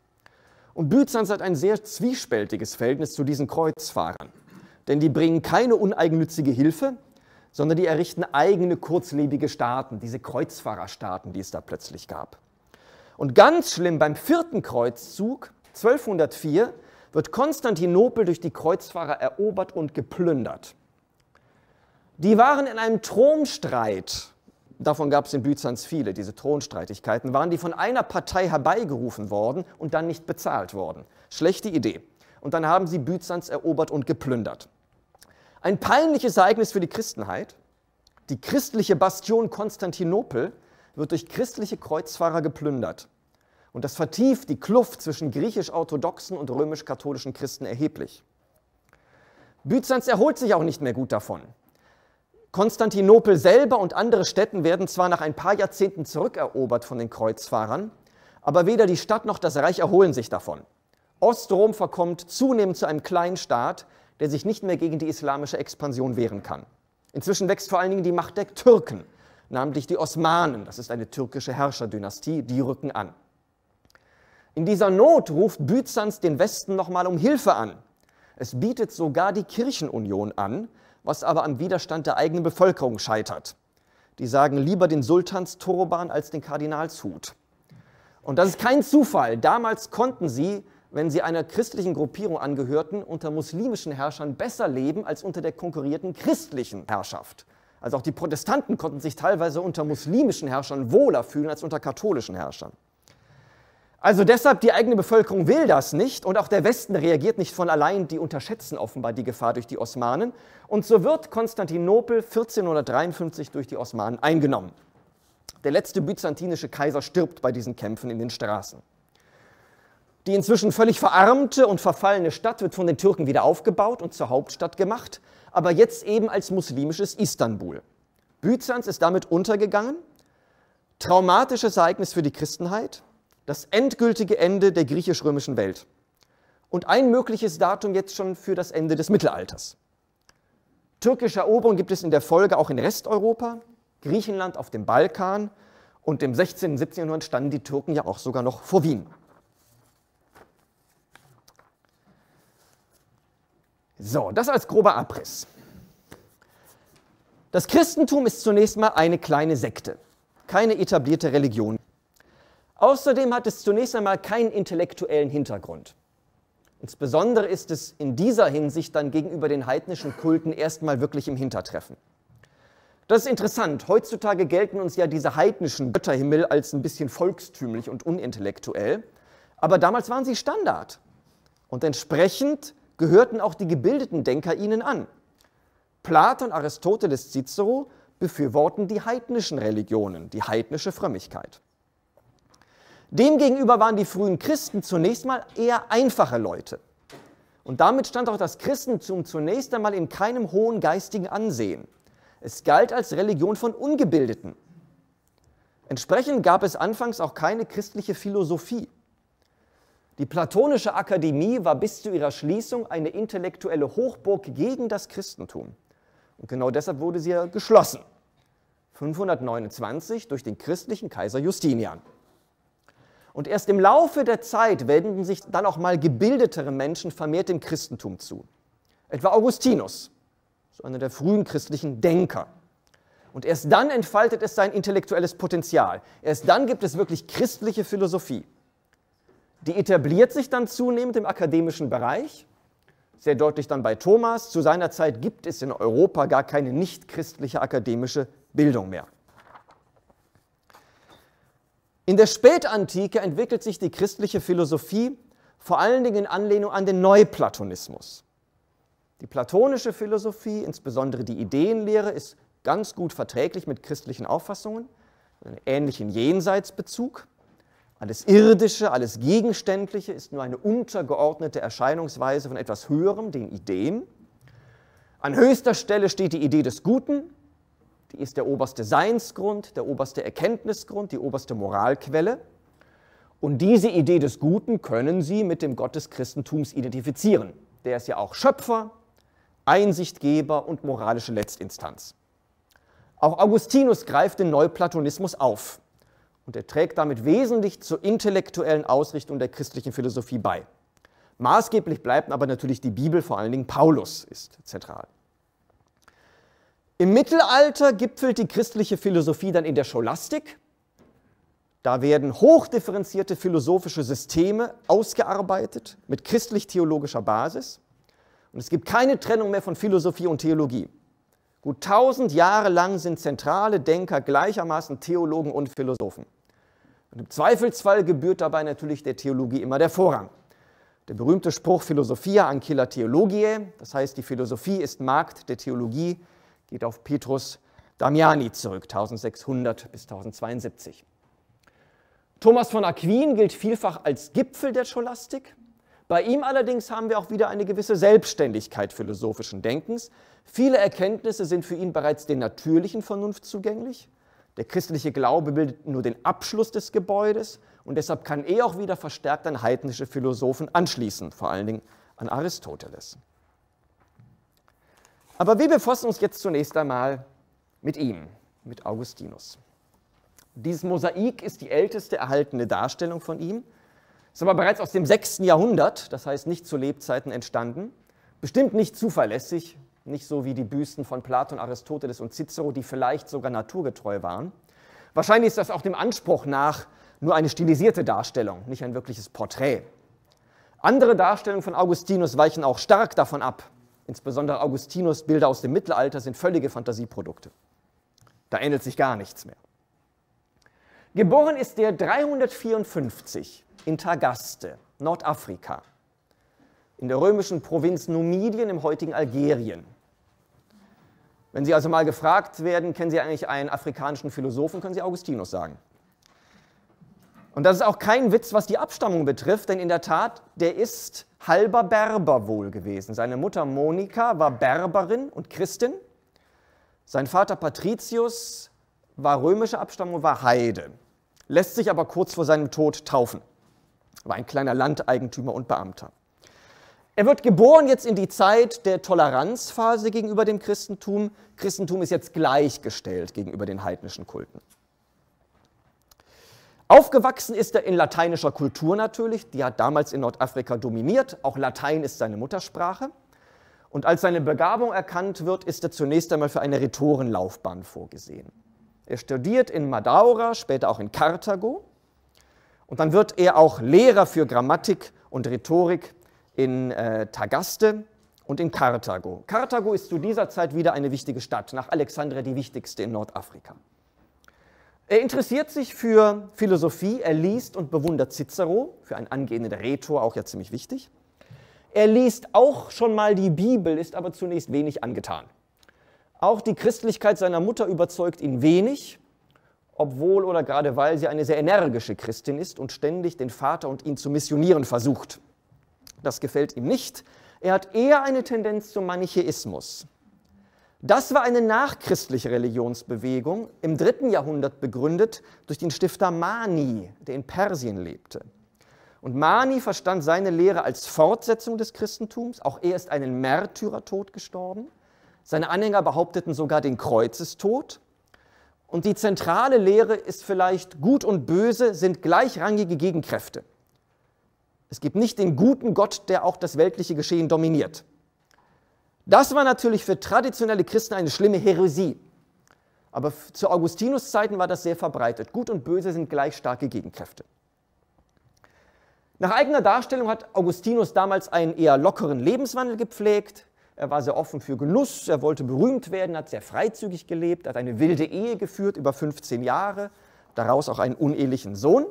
Und Byzanz hat ein sehr zwiespältiges Verhältnis zu diesen Kreuzfahrern. Denn die bringen keine uneigennützige Hilfe, sondern die errichten eigene kurzlebige Staaten, diese Kreuzfahrerstaaten, die es da plötzlich gab. Und ganz schlimm beim vierten Kreuzzug 1204 wird Konstantinopel durch die Kreuzfahrer erobert und geplündert. Die waren in einem Thronstreit Davon gab es in Byzanz viele, diese Thronstreitigkeiten, waren die von einer Partei herbeigerufen worden und dann nicht bezahlt worden. Schlechte Idee. Und dann haben sie Byzanz erobert und geplündert. Ein peinliches Ereignis für die Christenheit. Die christliche Bastion Konstantinopel wird durch christliche Kreuzfahrer geplündert. Und das vertieft die Kluft zwischen griechisch-orthodoxen und römisch-katholischen Christen erheblich. Byzanz erholt sich auch nicht mehr gut davon. Konstantinopel selber und andere Städten werden zwar nach ein paar Jahrzehnten zurückerobert von den Kreuzfahrern, aber weder die Stadt noch das Reich erholen sich davon. Ostrom verkommt zunehmend zu einem kleinen Staat, der sich nicht mehr gegen die islamische Expansion wehren kann. Inzwischen wächst vor allen Dingen die Macht der Türken, namentlich die Osmanen, das ist eine türkische Herrscherdynastie, die rücken an. In dieser Not ruft Byzanz den Westen nochmal um Hilfe an. Es bietet sogar die Kirchenunion an, was aber am Widerstand der eigenen Bevölkerung scheitert. Die sagen lieber den Sultansturoban als den Kardinalshut. Und das ist kein Zufall. Damals konnten sie, wenn sie einer christlichen Gruppierung angehörten, unter muslimischen Herrschern besser leben als unter der konkurrierten christlichen Herrschaft. Also auch die Protestanten konnten sich teilweise unter muslimischen Herrschern wohler fühlen als unter katholischen Herrschern. Also deshalb, die eigene Bevölkerung will das nicht und auch der Westen reagiert nicht von allein, die unterschätzen offenbar die Gefahr durch die Osmanen. Und so wird Konstantinopel 1453 durch die Osmanen eingenommen. Der letzte byzantinische Kaiser stirbt bei diesen Kämpfen in den Straßen. Die inzwischen völlig verarmte und verfallene Stadt wird von den Türken wieder aufgebaut und zur Hauptstadt gemacht, aber jetzt eben als muslimisches Istanbul. Byzanz ist damit untergegangen, traumatisches Ereignis für die Christenheit, das endgültige Ende der griechisch-römischen Welt und ein mögliches Datum jetzt schon für das Ende des Mittelalters. Türkische Eroberung gibt es in der Folge auch in Resteuropa, Griechenland auf dem Balkan und im 16. und 17. Jahrhundert standen die Türken ja auch sogar noch vor Wien. So, das als grober Abriss. Das Christentum ist zunächst mal eine kleine Sekte, keine etablierte Religion. Außerdem hat es zunächst einmal keinen intellektuellen Hintergrund. Insbesondere ist es in dieser Hinsicht dann gegenüber den heidnischen Kulten erstmal wirklich im Hintertreffen. Das ist interessant. Heutzutage gelten uns ja diese heidnischen Götterhimmel als ein bisschen volkstümlich und unintellektuell. Aber damals waren sie Standard. Und entsprechend gehörten auch die gebildeten Denker ihnen an. Platon, Aristoteles, Cicero befürworten die heidnischen Religionen, die heidnische Frömmigkeit. Demgegenüber waren die frühen Christen zunächst mal eher einfache Leute. Und damit stand auch das Christentum zunächst einmal in keinem hohen geistigen Ansehen. Es galt als Religion von Ungebildeten. Entsprechend gab es anfangs auch keine christliche Philosophie. Die platonische Akademie war bis zu ihrer Schließung eine intellektuelle Hochburg gegen das Christentum. Und genau deshalb wurde sie ja geschlossen. 529 durch den christlichen Kaiser Justinian. Und erst im Laufe der Zeit wenden sich dann auch mal gebildetere Menschen vermehrt dem Christentum zu. Etwa Augustinus, so einer der frühen christlichen Denker. Und erst dann entfaltet es sein intellektuelles Potenzial. Erst dann gibt es wirklich christliche Philosophie. Die etabliert sich dann zunehmend im akademischen Bereich, sehr deutlich dann bei Thomas. Zu seiner Zeit gibt es in Europa gar keine nicht christliche akademische Bildung mehr. In der Spätantike entwickelt sich die christliche Philosophie vor allen Dingen in Anlehnung an den Neuplatonismus. Die platonische Philosophie, insbesondere die Ideenlehre, ist ganz gut verträglich mit christlichen Auffassungen, einen ähnlichen Jenseitsbezug. Alles Irdische, alles Gegenständliche ist nur eine untergeordnete Erscheinungsweise von etwas Höherem, den Ideen. An höchster Stelle steht die Idee des Guten, die ist der oberste Seinsgrund, der oberste Erkenntnisgrund, die oberste Moralquelle. Und diese Idee des Guten können Sie mit dem Gott des Christentums identifizieren. Der ist ja auch Schöpfer, Einsichtgeber und moralische Letztinstanz. Auch Augustinus greift den Neuplatonismus auf und er trägt damit wesentlich zur intellektuellen Ausrichtung der christlichen Philosophie bei. Maßgeblich bleibt aber natürlich die Bibel, vor allen Dingen Paulus ist zentral. Im Mittelalter gipfelt die christliche Philosophie dann in der Scholastik. Da werden hochdifferenzierte philosophische Systeme ausgearbeitet mit christlich-theologischer Basis. Und es gibt keine Trennung mehr von Philosophie und Theologie. Gut tausend Jahre lang sind zentrale Denker gleichermaßen Theologen und Philosophen. Und im Zweifelsfall gebührt dabei natürlich der Theologie immer der Vorrang. Der berühmte Spruch Philosophia ancilla theologiae, das heißt, die Philosophie ist Markt der Theologie, geht auf Petrus Damiani zurück, 1600 bis 1072. Thomas von Aquin gilt vielfach als Gipfel der Scholastik. Bei ihm allerdings haben wir auch wieder eine gewisse Selbstständigkeit philosophischen Denkens. Viele Erkenntnisse sind für ihn bereits der natürlichen Vernunft zugänglich. Der christliche Glaube bildet nur den Abschluss des Gebäudes und deshalb kann er auch wieder verstärkt an heidnische Philosophen anschließen, vor allen Dingen an Aristoteles. Aber wir befassen uns jetzt zunächst einmal mit ihm, mit Augustinus. Dieses Mosaik ist die älteste erhaltene Darstellung von ihm, ist aber bereits aus dem 6. Jahrhundert, das heißt nicht zu Lebzeiten entstanden, bestimmt nicht zuverlässig, nicht so wie die Büsten von Platon, Aristoteles und Cicero, die vielleicht sogar naturgetreu waren. Wahrscheinlich ist das auch dem Anspruch nach nur eine stilisierte Darstellung, nicht ein wirkliches Porträt. Andere Darstellungen von Augustinus weichen auch stark davon ab, Insbesondere Augustinus Bilder aus dem Mittelalter sind völlige Fantasieprodukte. Da ähnelt sich gar nichts mehr. Geboren ist er 354 in Tagaste, Nordafrika, in der römischen Provinz Numidien im heutigen Algerien. Wenn Sie also mal gefragt werden, kennen Sie eigentlich einen afrikanischen Philosophen, können Sie Augustinus sagen. Und das ist auch kein Witz, was die Abstammung betrifft, denn in der Tat, der ist halber Berber wohl gewesen. Seine Mutter Monika war Berberin und Christin. Sein Vater Patricius war römischer Abstammung, war Heide, lässt sich aber kurz vor seinem Tod taufen. War ein kleiner Landeigentümer und Beamter. Er wird geboren jetzt in die Zeit der Toleranzphase gegenüber dem Christentum. Christentum ist jetzt gleichgestellt gegenüber den heidnischen Kulten. Aufgewachsen ist er in lateinischer Kultur natürlich, die hat damals in Nordafrika dominiert. Auch Latein ist seine Muttersprache. Und als seine Begabung erkannt wird, ist er zunächst einmal für eine Rhetorenlaufbahn vorgesehen. Er studiert in Madaura, später auch in Karthago. Und dann wird er auch Lehrer für Grammatik und Rhetorik in äh, Tagaste und in Karthago. Karthago ist zu dieser Zeit wieder eine wichtige Stadt, nach Alexandria die wichtigste in Nordafrika. Er interessiert sich für Philosophie, er liest und bewundert Cicero, für einen angehenden Rhetor auch ja ziemlich wichtig. Er liest auch schon mal die Bibel, ist aber zunächst wenig angetan. Auch die Christlichkeit seiner Mutter überzeugt ihn wenig, obwohl oder gerade weil sie eine sehr energische Christin ist und ständig den Vater und ihn zu missionieren versucht. Das gefällt ihm nicht. Er hat eher eine Tendenz zum Manichäismus. Das war eine nachchristliche Religionsbewegung, im dritten Jahrhundert begründet durch den Stifter Mani, der in Persien lebte. Und Mani verstand seine Lehre als Fortsetzung des Christentums. Auch er ist einen Märtyrertod gestorben. Seine Anhänger behaupteten sogar den Kreuzestod. Und die zentrale Lehre ist vielleicht, Gut und Böse sind gleichrangige Gegenkräfte. Es gibt nicht den guten Gott, der auch das weltliche Geschehen dominiert. Das war natürlich für traditionelle Christen eine schlimme Häresie. Aber zu Augustinus Zeiten war das sehr verbreitet. Gut und Böse sind gleich starke Gegenkräfte. Nach eigener Darstellung hat Augustinus damals einen eher lockeren Lebenswandel gepflegt. Er war sehr offen für Genuss, er wollte berühmt werden, hat sehr freizügig gelebt, hat eine wilde Ehe geführt über 15 Jahre, daraus auch einen unehelichen Sohn.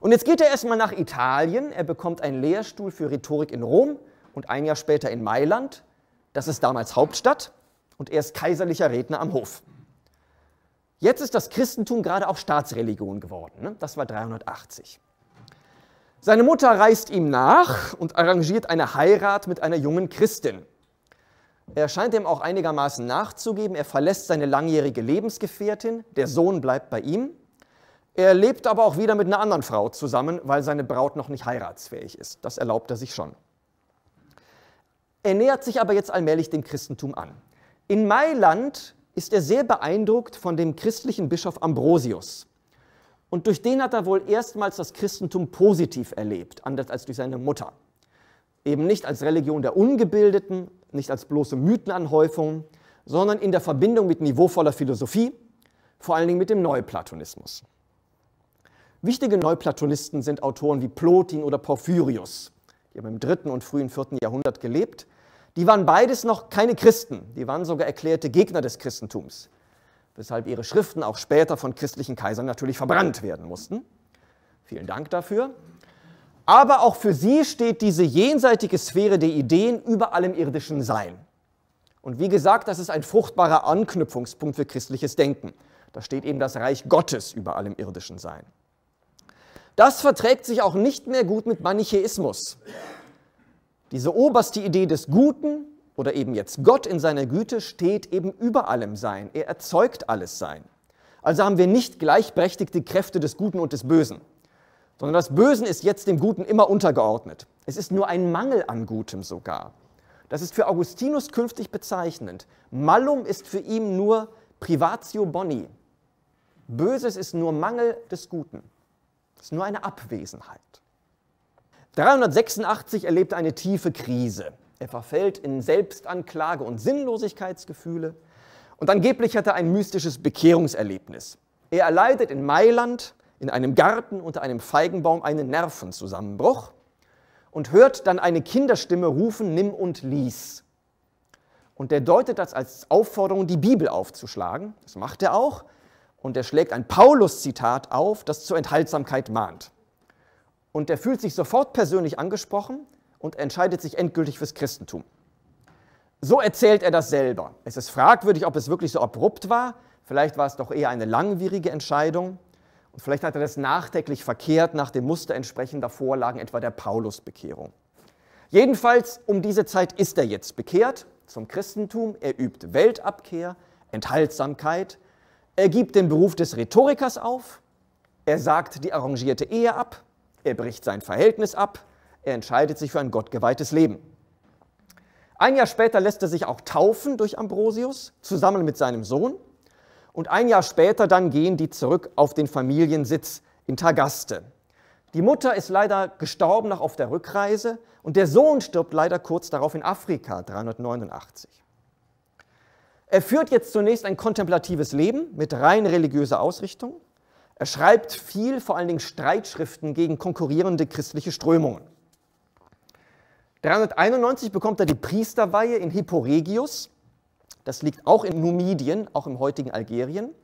Und jetzt geht er erstmal nach Italien, er bekommt einen Lehrstuhl für Rhetorik in Rom und ein Jahr später in Mailand, das ist damals Hauptstadt, und er ist kaiserlicher Redner am Hof. Jetzt ist das Christentum gerade auch Staatsreligion geworden, ne? das war 380. Seine Mutter reist ihm nach und arrangiert eine Heirat mit einer jungen Christin. Er scheint dem auch einigermaßen nachzugeben. Er verlässt seine langjährige Lebensgefährtin, der Sohn bleibt bei ihm. Er lebt aber auch wieder mit einer anderen Frau zusammen, weil seine Braut noch nicht heiratsfähig ist. Das erlaubt er sich schon. Er nähert sich aber jetzt allmählich dem Christentum an. In Mailand ist er sehr beeindruckt von dem christlichen Bischof Ambrosius. Und durch den hat er wohl erstmals das Christentum positiv erlebt, anders als durch seine Mutter. Eben nicht als Religion der Ungebildeten, nicht als bloße Mythenanhäufung, sondern in der Verbindung mit niveauvoller Philosophie, vor allen Dingen mit dem Neuplatonismus. Wichtige Neuplatonisten sind Autoren wie Plotin oder Porphyrius, die haben im dritten und frühen vierten Jahrhundert gelebt die waren beides noch keine Christen, die waren sogar erklärte Gegner des Christentums, weshalb ihre Schriften auch später von christlichen Kaisern natürlich verbrannt werden mussten. Vielen Dank dafür. Aber auch für sie steht diese jenseitige Sphäre der Ideen über allem irdischen Sein. Und wie gesagt, das ist ein fruchtbarer Anknüpfungspunkt für christliches Denken. Da steht eben das Reich Gottes über allem irdischen Sein. Das verträgt sich auch nicht mehr gut mit Manichäismus, diese oberste Idee des Guten oder eben jetzt Gott in seiner Güte steht eben über allem Sein. Er erzeugt alles Sein. Also haben wir nicht gleichberechtigte Kräfte des Guten und des Bösen, sondern das Bösen ist jetzt dem Guten immer untergeordnet. Es ist nur ein Mangel an Gutem sogar. Das ist für Augustinus künftig bezeichnend. Malum ist für ihn nur Privatio Boni. Böses ist nur Mangel des Guten. Es ist nur eine Abwesenheit. 386 erlebte eine tiefe Krise. Er verfällt in Selbstanklage und Sinnlosigkeitsgefühle und angeblich hat er ein mystisches Bekehrungserlebnis. Er erleidet in Mailand in einem Garten unter einem Feigenbaum einen Nervenzusammenbruch und hört dann eine Kinderstimme rufen, nimm und lies. Und er deutet das als Aufforderung, die Bibel aufzuschlagen. Das macht er auch. Und er schlägt ein Paulus-Zitat auf, das zur Enthaltsamkeit mahnt und er fühlt sich sofort persönlich angesprochen und entscheidet sich endgültig fürs Christentum. So erzählt er das selber. Es ist fragwürdig, ob es wirklich so abrupt war. Vielleicht war es doch eher eine langwierige Entscheidung. Und vielleicht hat er das nachträglich verkehrt nach dem Muster entsprechender Vorlagen, etwa der Paulusbekehrung. Jedenfalls um diese Zeit ist er jetzt bekehrt zum Christentum. Er übt Weltabkehr, Enthaltsamkeit. Er gibt den Beruf des Rhetorikers auf. Er sagt die arrangierte Ehe ab. Er bricht sein Verhältnis ab, er entscheidet sich für ein gottgeweihtes Leben. Ein Jahr später lässt er sich auch taufen durch Ambrosius, zusammen mit seinem Sohn. Und ein Jahr später dann gehen die zurück auf den Familiensitz in Tagaste. Die Mutter ist leider gestorben noch auf der Rückreise und der Sohn stirbt leider kurz darauf in Afrika, 389. Er führt jetzt zunächst ein kontemplatives Leben mit rein religiöser Ausrichtung. Er schreibt viel, vor allen Dingen Streitschriften gegen konkurrierende christliche Strömungen. 391 bekommt er die Priesterweihe in Hipporegius. Das liegt auch in Numidien, auch im heutigen Algerien.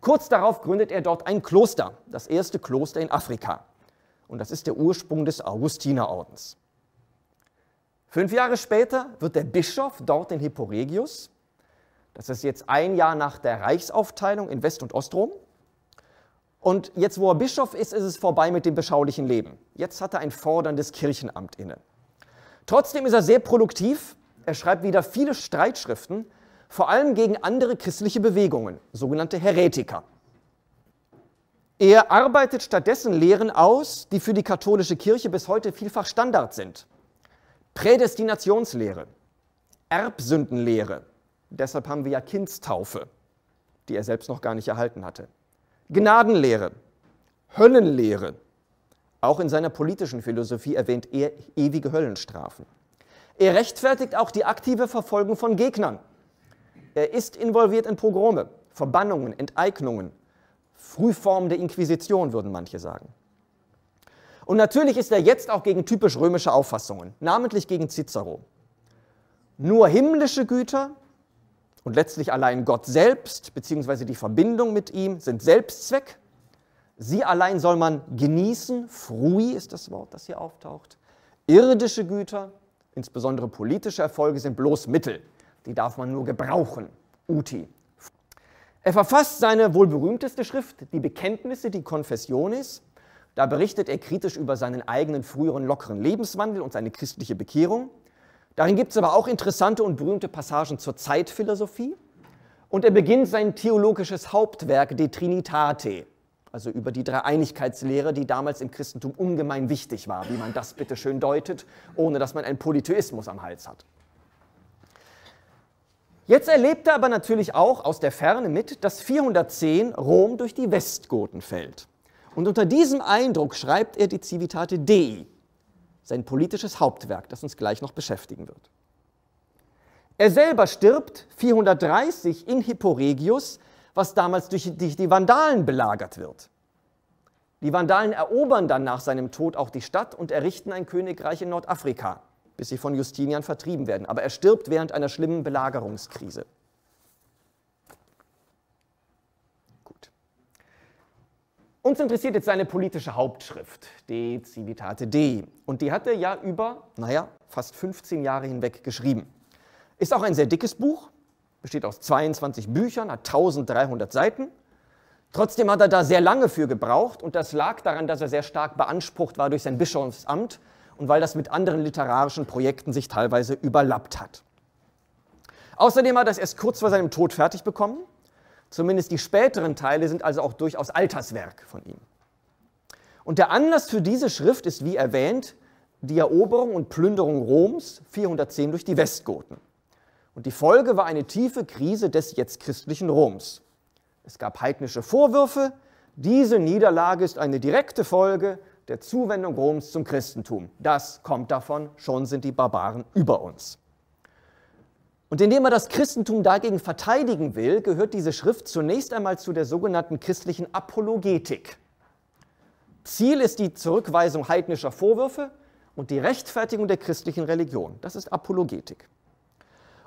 Kurz darauf gründet er dort ein Kloster, das erste Kloster in Afrika. Und das ist der Ursprung des Augustinerordens. Fünf Jahre später wird der Bischof dort in Hipporegius. Das ist jetzt ein Jahr nach der Reichsaufteilung in West- und Ostrom. Und jetzt, wo er Bischof ist, ist es vorbei mit dem beschaulichen Leben. Jetzt hat er ein forderndes Kirchenamt inne. Trotzdem ist er sehr produktiv. Er schreibt wieder viele Streitschriften, vor allem gegen andere christliche Bewegungen, sogenannte Heretiker. Er arbeitet stattdessen Lehren aus, die für die katholische Kirche bis heute vielfach Standard sind. Prädestinationslehre, Erbsündenlehre, deshalb haben wir ja Kindstaufe, die er selbst noch gar nicht erhalten hatte. Gnadenlehre, Höllenlehre. Auch in seiner politischen Philosophie erwähnt er ewige Höllenstrafen. Er rechtfertigt auch die aktive Verfolgung von Gegnern. Er ist involviert in Pogrome, Verbannungen, Enteignungen, Frühform der Inquisition, würden manche sagen. Und natürlich ist er jetzt auch gegen typisch römische Auffassungen, namentlich gegen Cicero. Nur himmlische Güter und letztlich allein Gott selbst beziehungsweise die Verbindung mit ihm sind Selbstzweck. Sie allein soll man genießen, frui ist das Wort, das hier auftaucht. Irdische Güter, insbesondere politische Erfolge, sind bloß Mittel, die darf man nur gebrauchen, uti. Er verfasst seine wohl berühmteste Schrift, die Bekenntnisse, die Konfessionis. Da berichtet er kritisch über seinen eigenen früheren lockeren Lebenswandel und seine christliche Bekehrung. Darin gibt es aber auch interessante und berühmte Passagen zur Zeitphilosophie. Und er beginnt sein theologisches Hauptwerk De Trinitate, also über die Dreieinigkeitslehre, die damals im Christentum ungemein wichtig war, wie man das bitte schön deutet, ohne dass man einen Polytheismus am Hals hat. Jetzt erlebt er aber natürlich auch aus der Ferne mit, dass 410 Rom durch die Westgoten fällt. Und unter diesem Eindruck schreibt er die Civitate Dei, sein politisches Hauptwerk, das uns gleich noch beschäftigen wird. Er selber stirbt 430 in Hipporegius, was damals durch die Vandalen belagert wird. Die Vandalen erobern dann nach seinem Tod auch die Stadt und errichten ein Königreich in Nordafrika, bis sie von Justinian vertrieben werden. Aber er stirbt während einer schlimmen Belagerungskrise. Uns interessiert jetzt seine politische Hauptschrift, De Civitate Dei. Und die hat er ja über, naja, fast 15 Jahre hinweg geschrieben. Ist auch ein sehr dickes Buch, besteht aus 22 Büchern, hat 1300 Seiten. Trotzdem hat er da sehr lange für gebraucht und das lag daran, dass er sehr stark beansprucht war durch sein Bischofsamt und weil das mit anderen literarischen Projekten sich teilweise überlappt hat. Außerdem hat er es erst kurz vor seinem Tod fertig bekommen Zumindest die späteren Teile sind also auch durchaus Alterswerk von ihm. Und der Anlass für diese Schrift ist, wie erwähnt, die Eroberung und Plünderung Roms 410 durch die Westgoten. Und die Folge war eine tiefe Krise des jetzt christlichen Roms. Es gab heidnische Vorwürfe, diese Niederlage ist eine direkte Folge der Zuwendung Roms zum Christentum. Das kommt davon, schon sind die Barbaren über uns. Und indem er das Christentum dagegen verteidigen will, gehört diese Schrift zunächst einmal zu der sogenannten christlichen Apologetik. Ziel ist die Zurückweisung heidnischer Vorwürfe und die Rechtfertigung der christlichen Religion. Das ist Apologetik.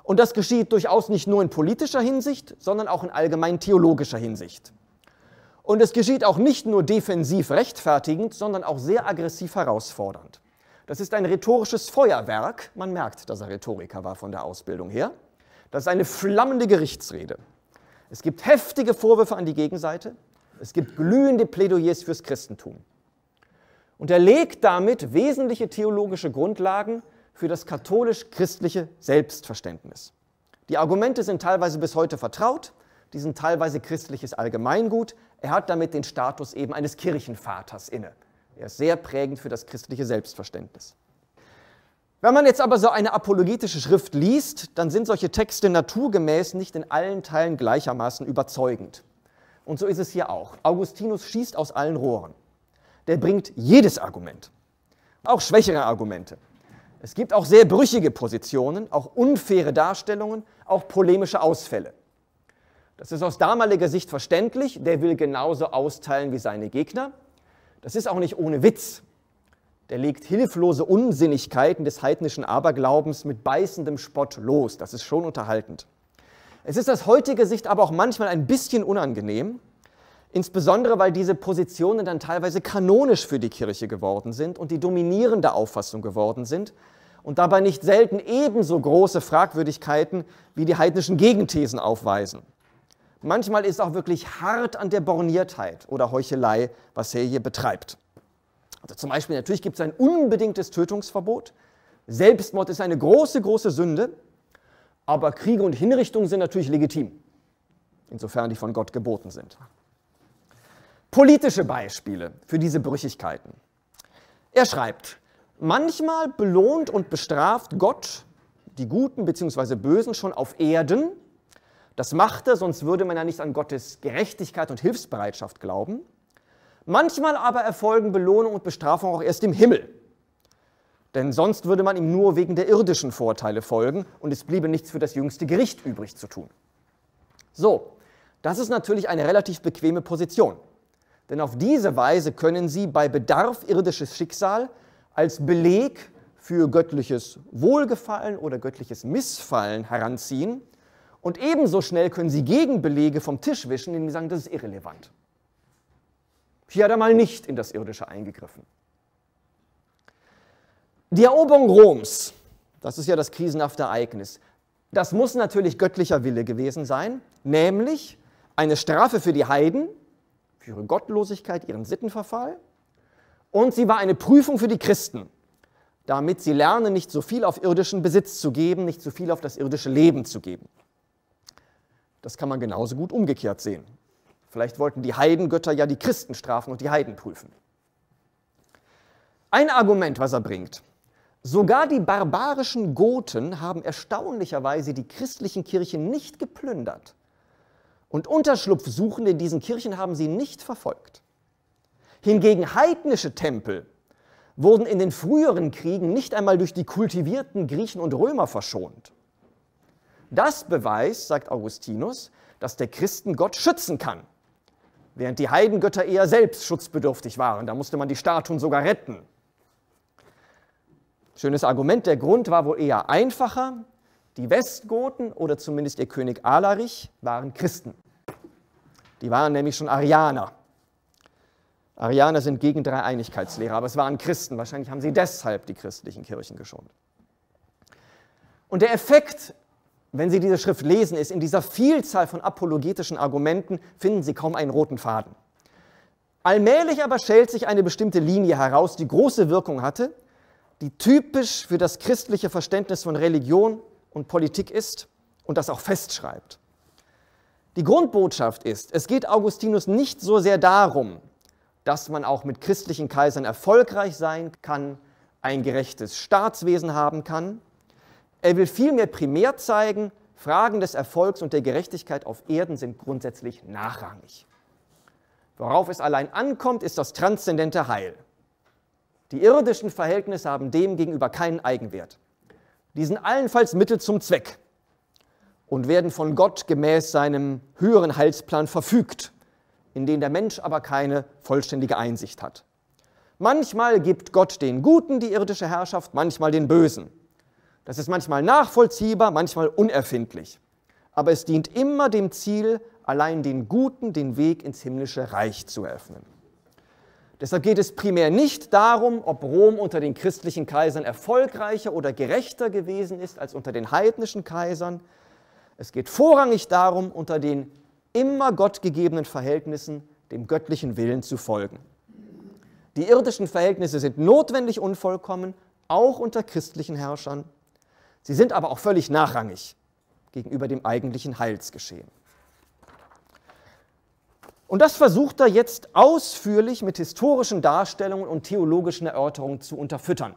Und das geschieht durchaus nicht nur in politischer Hinsicht, sondern auch in allgemein theologischer Hinsicht. Und es geschieht auch nicht nur defensiv rechtfertigend, sondern auch sehr aggressiv herausfordernd. Das ist ein rhetorisches Feuerwerk. Man merkt, dass er Rhetoriker war von der Ausbildung her. Das ist eine flammende Gerichtsrede. Es gibt heftige Vorwürfe an die Gegenseite. Es gibt glühende Plädoyers fürs Christentum. Und er legt damit wesentliche theologische Grundlagen für das katholisch-christliche Selbstverständnis. Die Argumente sind teilweise bis heute vertraut, die sind teilweise christliches Allgemeingut. Er hat damit den Status eben eines Kirchenvaters inne. Er ist sehr prägend für das christliche Selbstverständnis. Wenn man jetzt aber so eine apologetische Schrift liest, dann sind solche Texte naturgemäß nicht in allen Teilen gleichermaßen überzeugend. Und so ist es hier auch. Augustinus schießt aus allen Rohren. Der bringt jedes Argument, auch schwächere Argumente. Es gibt auch sehr brüchige Positionen, auch unfaire Darstellungen, auch polemische Ausfälle. Das ist aus damaliger Sicht verständlich, der will genauso austeilen wie seine Gegner. Das ist auch nicht ohne Witz. Der legt hilflose Unsinnigkeiten des heidnischen Aberglaubens mit beißendem Spott los. Das ist schon unterhaltend. Es ist aus heutiger Sicht aber auch manchmal ein bisschen unangenehm, insbesondere weil diese Positionen dann teilweise kanonisch für die Kirche geworden sind und die dominierende Auffassung geworden sind und dabei nicht selten ebenso große Fragwürdigkeiten wie die heidnischen Gegenthesen aufweisen. Manchmal ist auch wirklich hart an der Borniertheit oder Heuchelei, was er hier betreibt. Also zum Beispiel natürlich gibt es ein unbedingtes Tötungsverbot. Selbstmord ist eine große, große Sünde, aber Kriege und Hinrichtungen sind natürlich legitim, insofern die von Gott geboten sind. Politische Beispiele für diese Brüchigkeiten. Er schreibt, manchmal belohnt und bestraft Gott die Guten bzw. Bösen schon auf Erden das macht er, sonst würde man ja nicht an Gottes Gerechtigkeit und Hilfsbereitschaft glauben. Manchmal aber erfolgen Belohnung und Bestrafung auch erst im Himmel. Denn sonst würde man ihm nur wegen der irdischen Vorteile folgen und es bliebe nichts für das jüngste Gericht übrig zu tun. So, das ist natürlich eine relativ bequeme Position. Denn auf diese Weise können sie bei Bedarf irdisches Schicksal als Beleg für göttliches Wohlgefallen oder göttliches Missfallen heranziehen und ebenso schnell können Sie Gegenbelege vom Tisch wischen, indem Sie sagen, das ist irrelevant. Hier hat er mal nicht in das Irdische eingegriffen. Die Eroberung Roms, das ist ja das krisenhafte Ereignis, das muss natürlich göttlicher Wille gewesen sein, nämlich eine Strafe für die Heiden, für ihre Gottlosigkeit, ihren Sittenverfall. Und sie war eine Prüfung für die Christen, damit sie lernen, nicht so viel auf irdischen Besitz zu geben, nicht so viel auf das irdische Leben zu geben. Das kann man genauso gut umgekehrt sehen. Vielleicht wollten die Heidengötter ja die Christen strafen und die Heiden prüfen. Ein Argument, was er bringt. Sogar die barbarischen Goten haben erstaunlicherweise die christlichen Kirchen nicht geplündert. Und Unterschlupfsuchende in diesen Kirchen haben sie nicht verfolgt. Hingegen heidnische Tempel wurden in den früheren Kriegen nicht einmal durch die kultivierten Griechen und Römer verschont. Das beweist, sagt Augustinus, dass der Christen Gott schützen kann, während die Heidengötter eher selbst schutzbedürftig waren. Da musste man die Statuen sogar retten. Schönes Argument, der Grund war wohl eher einfacher. Die Westgoten oder zumindest ihr König Alarich waren Christen. Die waren nämlich schon Arianer. Arianer sind gegen Dreieinigkeitslehre, aber es waren Christen. Wahrscheinlich haben sie deshalb die christlichen Kirchen geschont. Und der Effekt wenn Sie diese Schrift lesen, ist in dieser Vielzahl von apologetischen Argumenten, finden Sie kaum einen roten Faden. Allmählich aber schält sich eine bestimmte Linie heraus, die große Wirkung hatte, die typisch für das christliche Verständnis von Religion und Politik ist und das auch festschreibt. Die Grundbotschaft ist, es geht Augustinus nicht so sehr darum, dass man auch mit christlichen Kaisern erfolgreich sein kann, ein gerechtes Staatswesen haben kann, er will vielmehr primär zeigen, Fragen des Erfolgs und der Gerechtigkeit auf Erden sind grundsätzlich nachrangig. Worauf es allein ankommt, ist das transzendente Heil. Die irdischen Verhältnisse haben demgegenüber keinen Eigenwert. Die sind allenfalls Mittel zum Zweck und werden von Gott gemäß seinem höheren Heilsplan verfügt, in den der Mensch aber keine vollständige Einsicht hat. Manchmal gibt Gott den Guten die irdische Herrschaft, manchmal den Bösen. Das ist manchmal nachvollziehbar, manchmal unerfindlich. Aber es dient immer dem Ziel, allein den Guten den Weg ins himmlische Reich zu eröffnen. Deshalb geht es primär nicht darum, ob Rom unter den christlichen Kaisern erfolgreicher oder gerechter gewesen ist als unter den heidnischen Kaisern. Es geht vorrangig darum, unter den immer gottgegebenen Verhältnissen dem göttlichen Willen zu folgen. Die irdischen Verhältnisse sind notwendig unvollkommen, auch unter christlichen Herrschern. Sie sind aber auch völlig nachrangig gegenüber dem eigentlichen Heilsgeschehen. Und das versucht er jetzt ausführlich mit historischen Darstellungen und theologischen Erörterungen zu unterfüttern.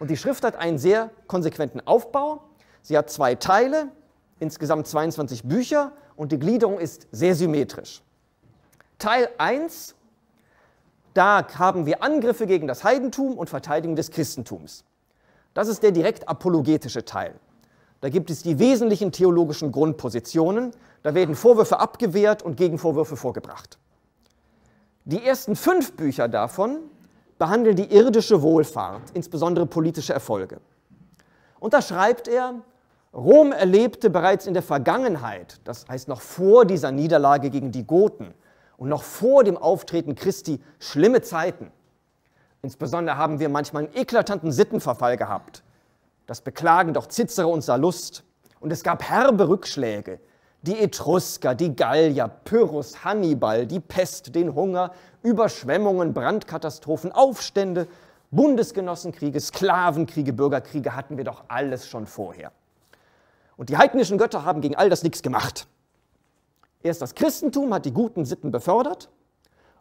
Und die Schrift hat einen sehr konsequenten Aufbau. Sie hat zwei Teile, insgesamt 22 Bücher und die Gliederung ist sehr symmetrisch. Teil 1, da haben wir Angriffe gegen das Heidentum und Verteidigung des Christentums. Das ist der direkt apologetische Teil. Da gibt es die wesentlichen theologischen Grundpositionen, da werden Vorwürfe abgewehrt und Gegenvorwürfe vorgebracht. Die ersten fünf Bücher davon behandeln die irdische Wohlfahrt, insbesondere politische Erfolge. Und da schreibt er, Rom erlebte bereits in der Vergangenheit, das heißt noch vor dieser Niederlage gegen die Goten und noch vor dem Auftreten Christi, schlimme Zeiten. Insbesondere haben wir manchmal einen eklatanten Sittenverfall gehabt. Das beklagen doch Cicero und Sallust. Und es gab herbe Rückschläge. Die Etrusker, die Gallier, Pyrrhus, Hannibal, die Pest, den Hunger, Überschwemmungen, Brandkatastrophen, Aufstände, Bundesgenossenkriege, Sklavenkriege, Bürgerkriege hatten wir doch alles schon vorher. Und die heidnischen Götter haben gegen all das nichts gemacht. Erst das Christentum hat die guten Sitten befördert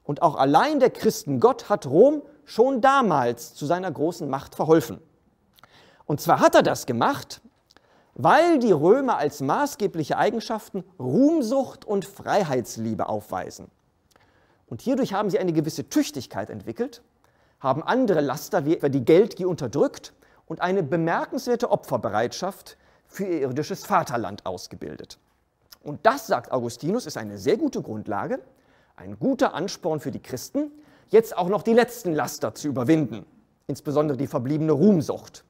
und auch allein der Christen Gott hat Rom schon damals zu seiner großen Macht verholfen. Und zwar hat er das gemacht, weil die Römer als maßgebliche Eigenschaften Ruhmsucht und Freiheitsliebe aufweisen. Und hierdurch haben sie eine gewisse Tüchtigkeit entwickelt, haben andere Laster wie etwa die Geldgier unterdrückt und eine bemerkenswerte Opferbereitschaft für ihr irdisches Vaterland ausgebildet. Und das, sagt Augustinus, ist eine sehr gute Grundlage, ein guter Ansporn für die Christen, jetzt auch noch die letzten Laster zu überwinden, insbesondere die verbliebene Ruhmsucht,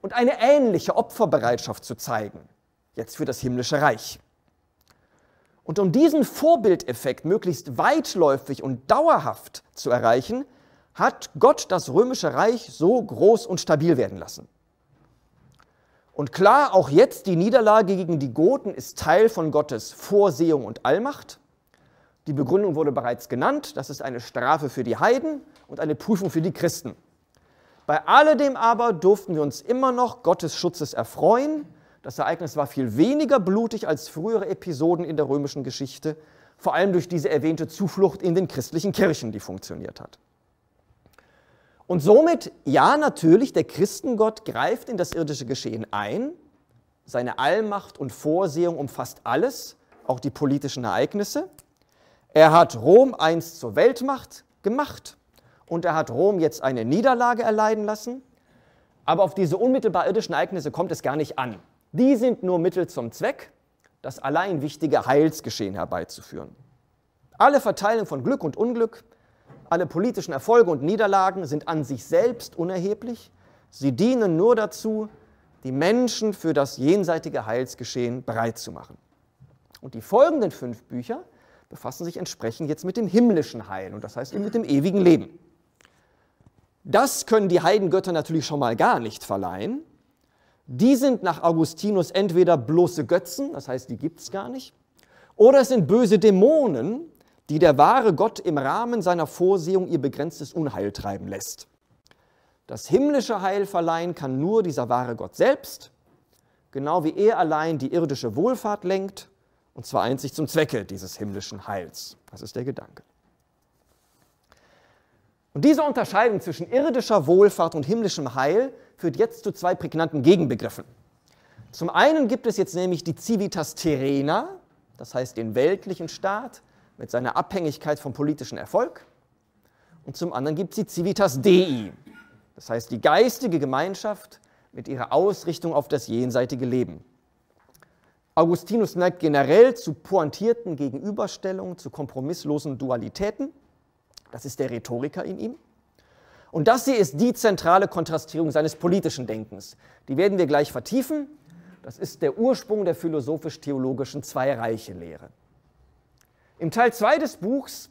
und eine ähnliche Opferbereitschaft zu zeigen, jetzt für das himmlische Reich. Und um diesen Vorbildeffekt möglichst weitläufig und dauerhaft zu erreichen, hat Gott das römische Reich so groß und stabil werden lassen. Und klar, auch jetzt die Niederlage gegen die Goten ist Teil von Gottes Vorsehung und Allmacht. Die Begründung wurde bereits genannt, das ist eine Strafe für die Heiden und eine Prüfung für die Christen. Bei alledem aber durften wir uns immer noch Gottes Schutzes erfreuen. Das Ereignis war viel weniger blutig als frühere Episoden in der römischen Geschichte, vor allem durch diese erwähnte Zuflucht in den christlichen Kirchen, die funktioniert hat. Und somit, ja natürlich, der Christengott greift in das irdische Geschehen ein. Seine Allmacht und Vorsehung umfasst alles, auch die politischen Ereignisse. Er hat Rom einst zur Weltmacht gemacht und er hat Rom jetzt eine Niederlage erleiden lassen. Aber auf diese unmittelbar irdischen Ereignisse kommt es gar nicht an. Die sind nur Mittel zum Zweck, das allein wichtige Heilsgeschehen herbeizuführen. Alle Verteilung von Glück und Unglück, alle politischen Erfolge und Niederlagen sind an sich selbst unerheblich. Sie dienen nur dazu, die Menschen für das jenseitige Heilsgeschehen bereit zu machen. Und die folgenden fünf Bücher befassen sich entsprechend jetzt mit dem himmlischen Heil und das heißt eben mit dem ewigen Leben. Das können die Heidengötter natürlich schon mal gar nicht verleihen. Die sind nach Augustinus entweder bloße Götzen, das heißt, die gibt es gar nicht, oder es sind böse Dämonen, die der wahre Gott im Rahmen seiner Vorsehung ihr begrenztes Unheil treiben lässt. Das himmlische Heil verleihen kann nur dieser wahre Gott selbst, genau wie er allein die irdische Wohlfahrt lenkt und zwar einzig zum Zwecke dieses himmlischen Heils. Das ist der Gedanke. Und diese Unterscheidung zwischen irdischer Wohlfahrt und himmlischem Heil führt jetzt zu zwei prägnanten Gegenbegriffen. Zum einen gibt es jetzt nämlich die Civitas Terrena, das heißt den weltlichen Staat mit seiner Abhängigkeit vom politischen Erfolg. Und zum anderen gibt es die Civitas Dei, das heißt die geistige Gemeinschaft mit ihrer Ausrichtung auf das jenseitige Leben. Augustinus neigt generell zu pointierten Gegenüberstellungen, zu kompromisslosen Dualitäten. Das ist der Rhetoriker in ihm. Und das hier ist die zentrale Kontrastierung seines politischen Denkens. Die werden wir gleich vertiefen. Das ist der Ursprung der philosophisch-theologischen Zwei-Reiche-Lehre. Im Teil 2 des Buchs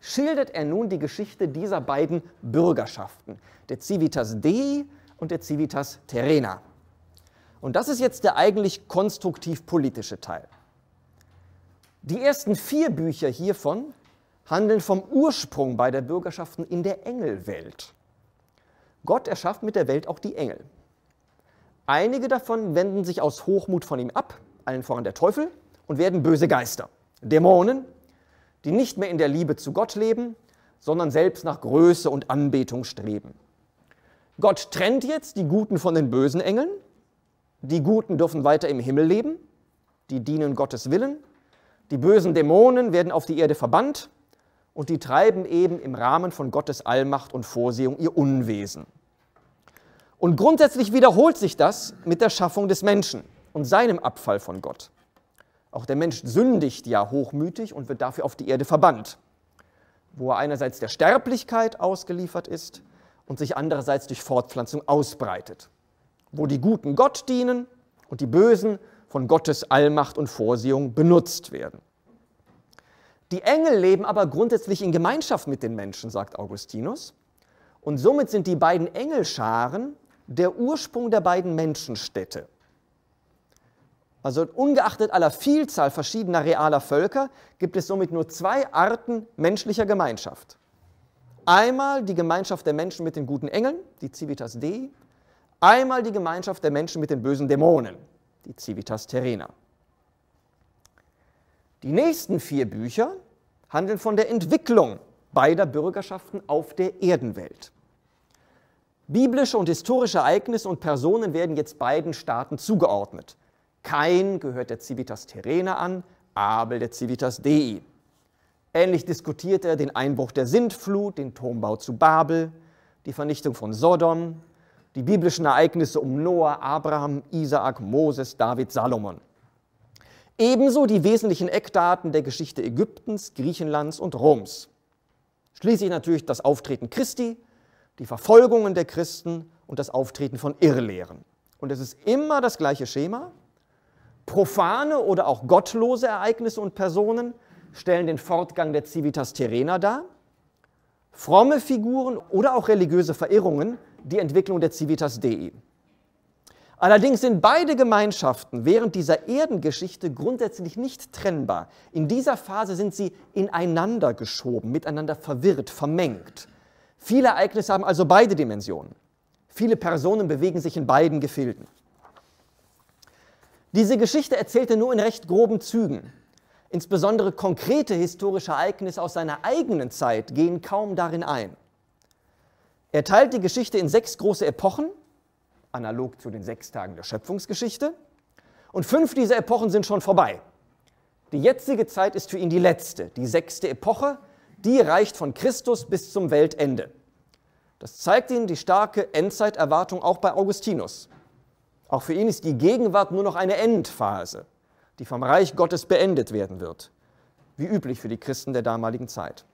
schildert er nun die Geschichte dieser beiden Bürgerschaften, der Civitas Dei und der Civitas Terrena. Und das ist jetzt der eigentlich konstruktiv-politische Teil. Die ersten vier Bücher hiervon handeln vom Ursprung beider Bürgerschaften in der Engelwelt. Gott erschafft mit der Welt auch die Engel. Einige davon wenden sich aus Hochmut von ihm ab, allen voran der Teufel, und werden böse Geister, Dämonen, die nicht mehr in der Liebe zu Gott leben, sondern selbst nach Größe und Anbetung streben. Gott trennt jetzt die Guten von den bösen Engeln die Guten dürfen weiter im Himmel leben, die dienen Gottes Willen, die bösen Dämonen werden auf die Erde verbannt und die treiben eben im Rahmen von Gottes Allmacht und Vorsehung ihr Unwesen. Und grundsätzlich wiederholt sich das mit der Schaffung des Menschen und seinem Abfall von Gott. Auch der Mensch sündigt ja hochmütig und wird dafür auf die Erde verbannt, wo er einerseits der Sterblichkeit ausgeliefert ist und sich andererseits durch Fortpflanzung ausbreitet wo die Guten Gott dienen und die Bösen von Gottes Allmacht und Vorsehung benutzt werden. Die Engel leben aber grundsätzlich in Gemeinschaft mit den Menschen, sagt Augustinus. Und somit sind die beiden Engelscharen der Ursprung der beiden Menschenstädte. Also ungeachtet aller Vielzahl verschiedener realer Völker gibt es somit nur zwei Arten menschlicher Gemeinschaft. Einmal die Gemeinschaft der Menschen mit den guten Engeln, die Civitas Dei, Einmal die Gemeinschaft der Menschen mit den bösen Dämonen, die Civitas Terrena. Die nächsten vier Bücher handeln von der Entwicklung beider Bürgerschaften auf der Erdenwelt. Biblische und historische Ereignisse und Personen werden jetzt beiden Staaten zugeordnet. Kain gehört der Civitas Terrena an, Abel der Civitas Dei. Ähnlich diskutiert er den Einbruch der Sintflut, den Turmbau zu Babel, die Vernichtung von Sodom, die biblischen Ereignisse um Noah, Abraham, Isaak, Moses, David, Salomon. Ebenso die wesentlichen Eckdaten der Geschichte Ägyptens, Griechenlands und Roms. Schließlich natürlich das Auftreten Christi, die Verfolgungen der Christen und das Auftreten von Irrlehren. Und es ist immer das gleiche Schema. Profane oder auch gottlose Ereignisse und Personen stellen den Fortgang der Civitas Terrena dar fromme Figuren oder auch religiöse Verirrungen die Entwicklung der Civitas Dei. Allerdings sind beide Gemeinschaften während dieser Erdengeschichte grundsätzlich nicht trennbar. In dieser Phase sind sie ineinander geschoben, miteinander verwirrt, vermengt. Viele Ereignisse haben also beide Dimensionen. Viele Personen bewegen sich in beiden Gefilden. Diese Geschichte erzählte nur in recht groben Zügen. Insbesondere konkrete historische Ereignisse aus seiner eigenen Zeit gehen kaum darin ein. Er teilt die Geschichte in sechs große Epochen, analog zu den sechs Tagen der Schöpfungsgeschichte, und fünf dieser Epochen sind schon vorbei. Die jetzige Zeit ist für ihn die letzte, die sechste Epoche, die reicht von Christus bis zum Weltende. Das zeigt ihnen die starke Endzeiterwartung auch bei Augustinus. Auch für ihn ist die Gegenwart nur noch eine Endphase die vom Reich Gottes beendet werden wird, wie üblich für die Christen der damaligen Zeit.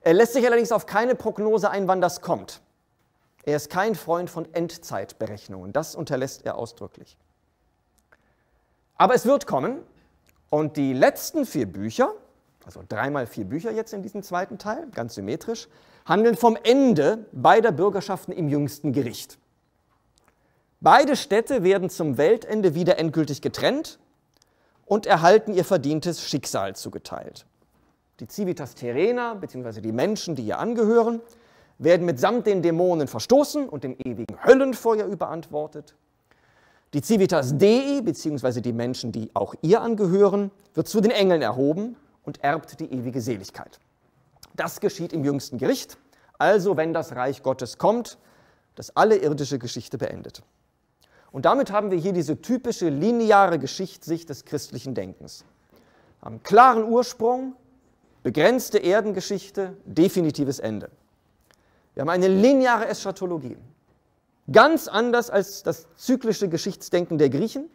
Er lässt sich allerdings auf keine Prognose ein, wann das kommt. Er ist kein Freund von Endzeitberechnungen, das unterlässt er ausdrücklich. Aber es wird kommen und die letzten vier Bücher, also dreimal vier Bücher jetzt in diesem zweiten Teil, ganz symmetrisch, handeln vom Ende beider Bürgerschaften im jüngsten Gericht. Beide Städte werden zum Weltende wieder endgültig getrennt und erhalten ihr verdientes Schicksal zugeteilt. Die Civitas Terrena, beziehungsweise die Menschen, die ihr angehören, werden mitsamt den Dämonen verstoßen und dem ewigen Höllenfeuer überantwortet. Die Civitas Dei, beziehungsweise die Menschen, die auch ihr angehören, wird zu den Engeln erhoben und erbt die ewige Seligkeit. Das geschieht im jüngsten Gericht, also wenn das Reich Gottes kommt, das alle irdische Geschichte beendet. Und damit haben wir hier diese typische lineare Geschichtssicht des christlichen Denkens. Am klaren Ursprung, begrenzte Erdengeschichte, definitives Ende. Wir haben eine lineare Eschatologie. Ganz anders als das zyklische Geschichtsdenken der Griechen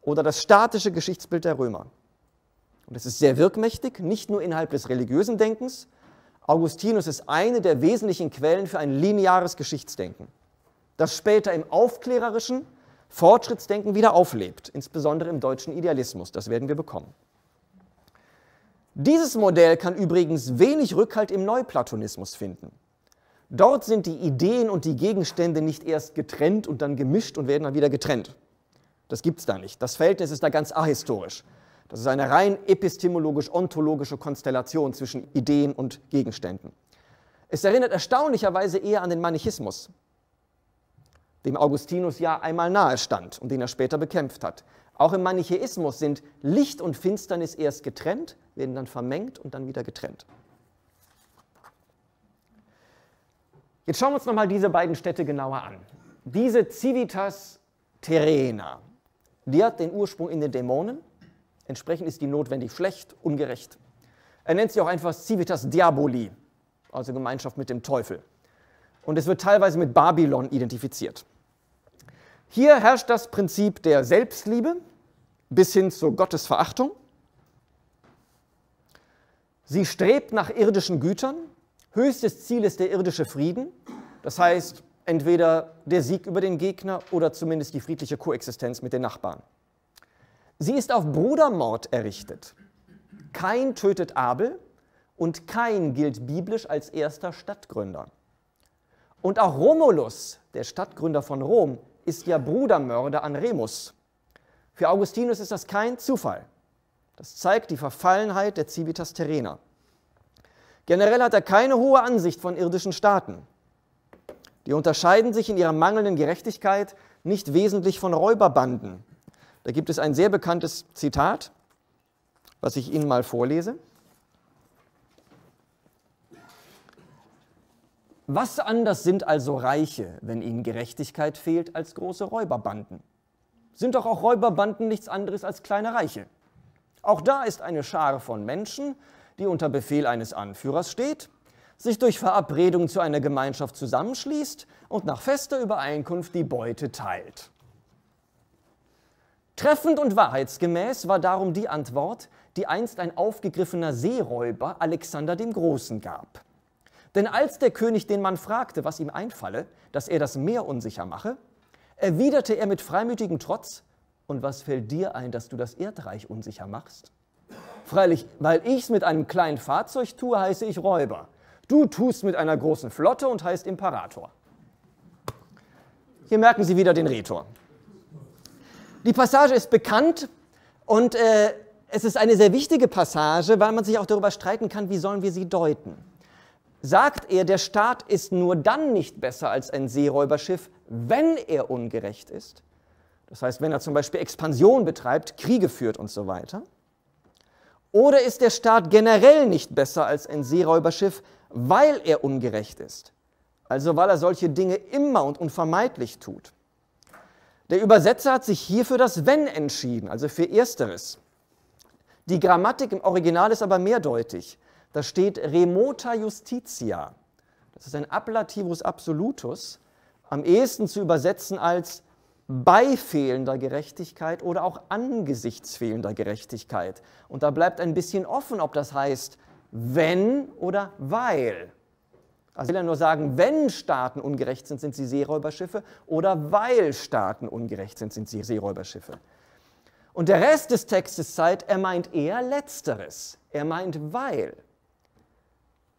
oder das statische Geschichtsbild der Römer. Und es ist sehr wirkmächtig, nicht nur innerhalb des religiösen Denkens. Augustinus ist eine der wesentlichen Quellen für ein lineares Geschichtsdenken das später im aufklärerischen Fortschrittsdenken wieder auflebt, insbesondere im deutschen Idealismus. Das werden wir bekommen. Dieses Modell kann übrigens wenig Rückhalt im Neuplatonismus finden. Dort sind die Ideen und die Gegenstände nicht erst getrennt und dann gemischt und werden dann wieder getrennt. Das gibt es da nicht. Das Verhältnis ist da ganz ahistorisch. Das ist eine rein epistemologisch-ontologische Konstellation zwischen Ideen und Gegenständen. Es erinnert erstaunlicherweise eher an den Manichismus, dem Augustinus ja einmal nahe stand und den er später bekämpft hat. Auch im Manichäismus sind Licht und Finsternis erst getrennt, werden dann vermengt und dann wieder getrennt. Jetzt schauen wir uns nochmal diese beiden Städte genauer an. Diese Civitas Terena, die hat den Ursprung in den Dämonen. Entsprechend ist die notwendig schlecht, ungerecht. Er nennt sie auch einfach Civitas Diaboli, also Gemeinschaft mit dem Teufel. Und es wird teilweise mit Babylon identifiziert. Hier herrscht das Prinzip der Selbstliebe bis hin zur Gottesverachtung. Sie strebt nach irdischen Gütern. Höchstes Ziel ist der irdische Frieden. Das heißt, entweder der Sieg über den Gegner oder zumindest die friedliche Koexistenz mit den Nachbarn. Sie ist auf Brudermord errichtet. Kein tötet Abel und kein gilt biblisch als erster Stadtgründer. Und auch Romulus, der Stadtgründer von Rom, ist ja Brudermörder an Remus. Für Augustinus ist das kein Zufall. Das zeigt die Verfallenheit der Civitas Terrena. Generell hat er keine hohe Ansicht von irdischen Staaten. Die unterscheiden sich in ihrer mangelnden Gerechtigkeit nicht wesentlich von Räuberbanden. Da gibt es ein sehr bekanntes Zitat, was ich Ihnen mal vorlese. Was anders sind also Reiche, wenn ihnen Gerechtigkeit fehlt, als große Räuberbanden? Sind doch auch Räuberbanden nichts anderes als kleine Reiche. Auch da ist eine Schar von Menschen, die unter Befehl eines Anführers steht, sich durch Verabredung zu einer Gemeinschaft zusammenschließt und nach fester Übereinkunft die Beute teilt. Treffend und wahrheitsgemäß war darum die Antwort, die einst ein aufgegriffener Seeräuber Alexander dem Großen gab. Denn als der König den Mann fragte, was ihm einfalle, dass er das Meer unsicher mache, erwiderte er mit freimütigem Trotz, und was fällt dir ein, dass du das Erdreich unsicher machst? Freilich, weil ich's mit einem kleinen Fahrzeug tue, heiße ich Räuber. Du tust mit einer großen Flotte und heißt Imperator. Hier merken Sie wieder den Rhetor. Die Passage ist bekannt und äh, es ist eine sehr wichtige Passage, weil man sich auch darüber streiten kann, wie sollen wir sie deuten sagt er, der Staat ist nur dann nicht besser als ein Seeräuberschiff, wenn er ungerecht ist. Das heißt, wenn er zum Beispiel Expansion betreibt, Kriege führt und so weiter. Oder ist der Staat generell nicht besser als ein Seeräuberschiff, weil er ungerecht ist? Also weil er solche Dinge immer und unvermeidlich tut. Der Übersetzer hat sich hier für das Wenn entschieden, also für Ersteres. Die Grammatik im Original ist aber mehrdeutig. Da steht remota justitia. Das ist ein Ablativus absolutus, am ehesten zu übersetzen als bei fehlender Gerechtigkeit oder auch angesichts fehlender Gerechtigkeit. Und da bleibt ein bisschen offen, ob das heißt, wenn oder weil. Also ich will ja nur sagen, wenn Staaten ungerecht sind, sind sie Seeräuberschiffe oder weil Staaten ungerecht sind, sind sie Seeräuberschiffe. Und der Rest des Textes zeigt, er meint eher letzteres. Er meint weil.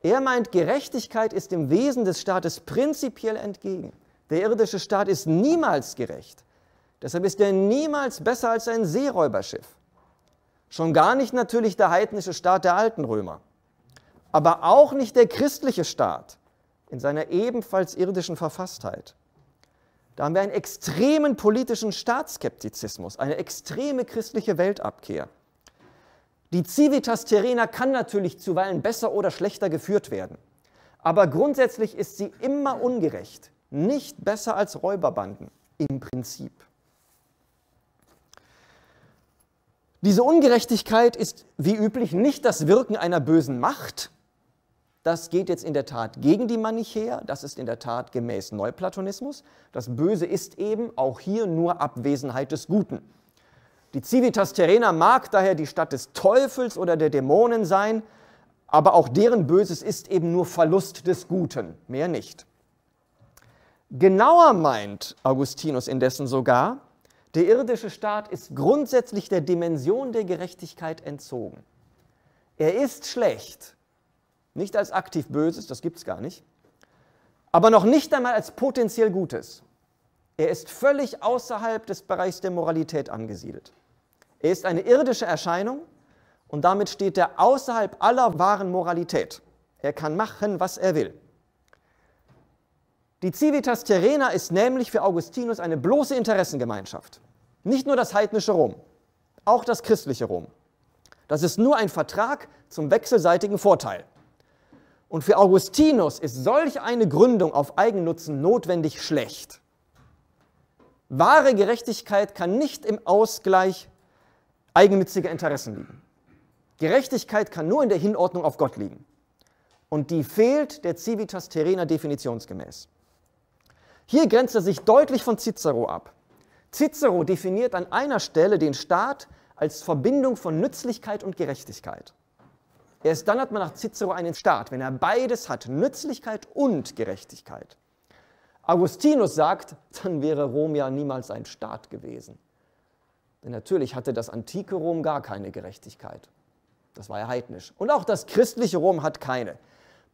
Er meint, Gerechtigkeit ist dem Wesen des Staates prinzipiell entgegen. Der irdische Staat ist niemals gerecht. Deshalb ist er niemals besser als ein Seeräuberschiff. Schon gar nicht natürlich der heidnische Staat der alten Römer. Aber auch nicht der christliche Staat in seiner ebenfalls irdischen Verfasstheit. Da haben wir einen extremen politischen Staatsskeptizismus, eine extreme christliche Weltabkehr. Die Civitas Terrena kann natürlich zuweilen besser oder schlechter geführt werden. Aber grundsätzlich ist sie immer ungerecht, nicht besser als Räuberbanden im Prinzip. Diese Ungerechtigkeit ist wie üblich nicht das Wirken einer bösen Macht. Das geht jetzt in der Tat gegen die Manichäer, das ist in der Tat gemäß Neuplatonismus. Das Böse ist eben auch hier nur Abwesenheit des Guten. Die Civitas Terrena mag daher die Stadt des Teufels oder der Dämonen sein, aber auch deren Böses ist eben nur Verlust des Guten, mehr nicht. Genauer meint Augustinus indessen sogar, der irdische Staat ist grundsätzlich der Dimension der Gerechtigkeit entzogen. Er ist schlecht, nicht als aktiv Böses, das gibt es gar nicht, aber noch nicht einmal als potenziell Gutes. Er ist völlig außerhalb des Bereichs der Moralität angesiedelt. Er ist eine irdische Erscheinung und damit steht er außerhalb aller wahren Moralität. Er kann machen, was er will. Die Civitas Terrena ist nämlich für Augustinus eine bloße Interessengemeinschaft. Nicht nur das heidnische Rom, auch das christliche Rom. Das ist nur ein Vertrag zum wechselseitigen Vorteil. Und für Augustinus ist solch eine Gründung auf Eigennutzen notwendig schlecht. Wahre Gerechtigkeit kann nicht im Ausgleich eigennützige Interessen liegen. Gerechtigkeit kann nur in der Hinordnung auf Gott liegen. Und die fehlt der Civitas Terena definitionsgemäß. Hier grenzt er sich deutlich von Cicero ab. Cicero definiert an einer Stelle den Staat als Verbindung von Nützlichkeit und Gerechtigkeit. Erst dann hat man nach Cicero einen Staat, wenn er beides hat, Nützlichkeit und Gerechtigkeit. Augustinus sagt, dann wäre Rom ja niemals ein Staat gewesen. Denn natürlich hatte das antike Rom gar keine Gerechtigkeit. Das war ja heidnisch. Und auch das christliche Rom hat keine.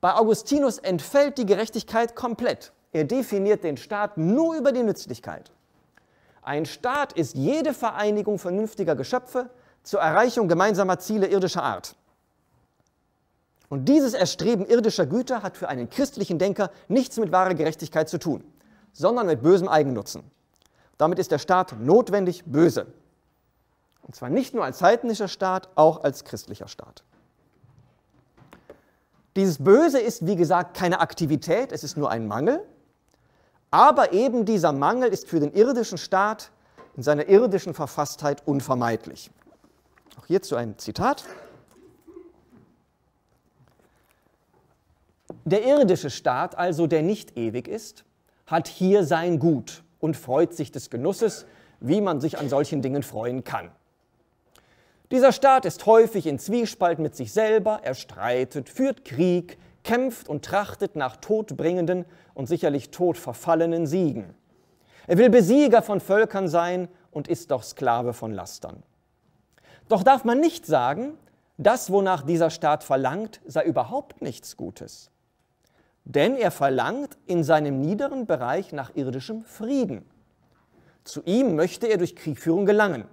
Bei Augustinus entfällt die Gerechtigkeit komplett. Er definiert den Staat nur über die Nützlichkeit. Ein Staat ist jede Vereinigung vernünftiger Geschöpfe zur Erreichung gemeinsamer Ziele irdischer Art. Und dieses Erstreben irdischer Güter hat für einen christlichen Denker nichts mit wahrer Gerechtigkeit zu tun, sondern mit bösem Eigennutzen. Damit ist der Staat notwendig böse. Und zwar nicht nur als heidnischer Staat, auch als christlicher Staat. Dieses Böse ist, wie gesagt, keine Aktivität, es ist nur ein Mangel. Aber eben dieser Mangel ist für den irdischen Staat in seiner irdischen Verfasstheit unvermeidlich. Auch hierzu ein Zitat. Der irdische Staat, also der nicht ewig ist, hat hier sein Gut und freut sich des Genusses, wie man sich an solchen Dingen freuen kann. Dieser Staat ist häufig in Zwiespalt mit sich selber, er streitet, führt Krieg, kämpft und trachtet nach todbringenden und sicherlich todverfallenen Siegen. Er will Besieger von Völkern sein und ist doch Sklave von Lastern. Doch darf man nicht sagen, das, wonach dieser Staat verlangt, sei überhaupt nichts Gutes. Denn er verlangt in seinem niederen Bereich nach irdischem Frieden. Zu ihm möchte er durch Kriegführung gelangen.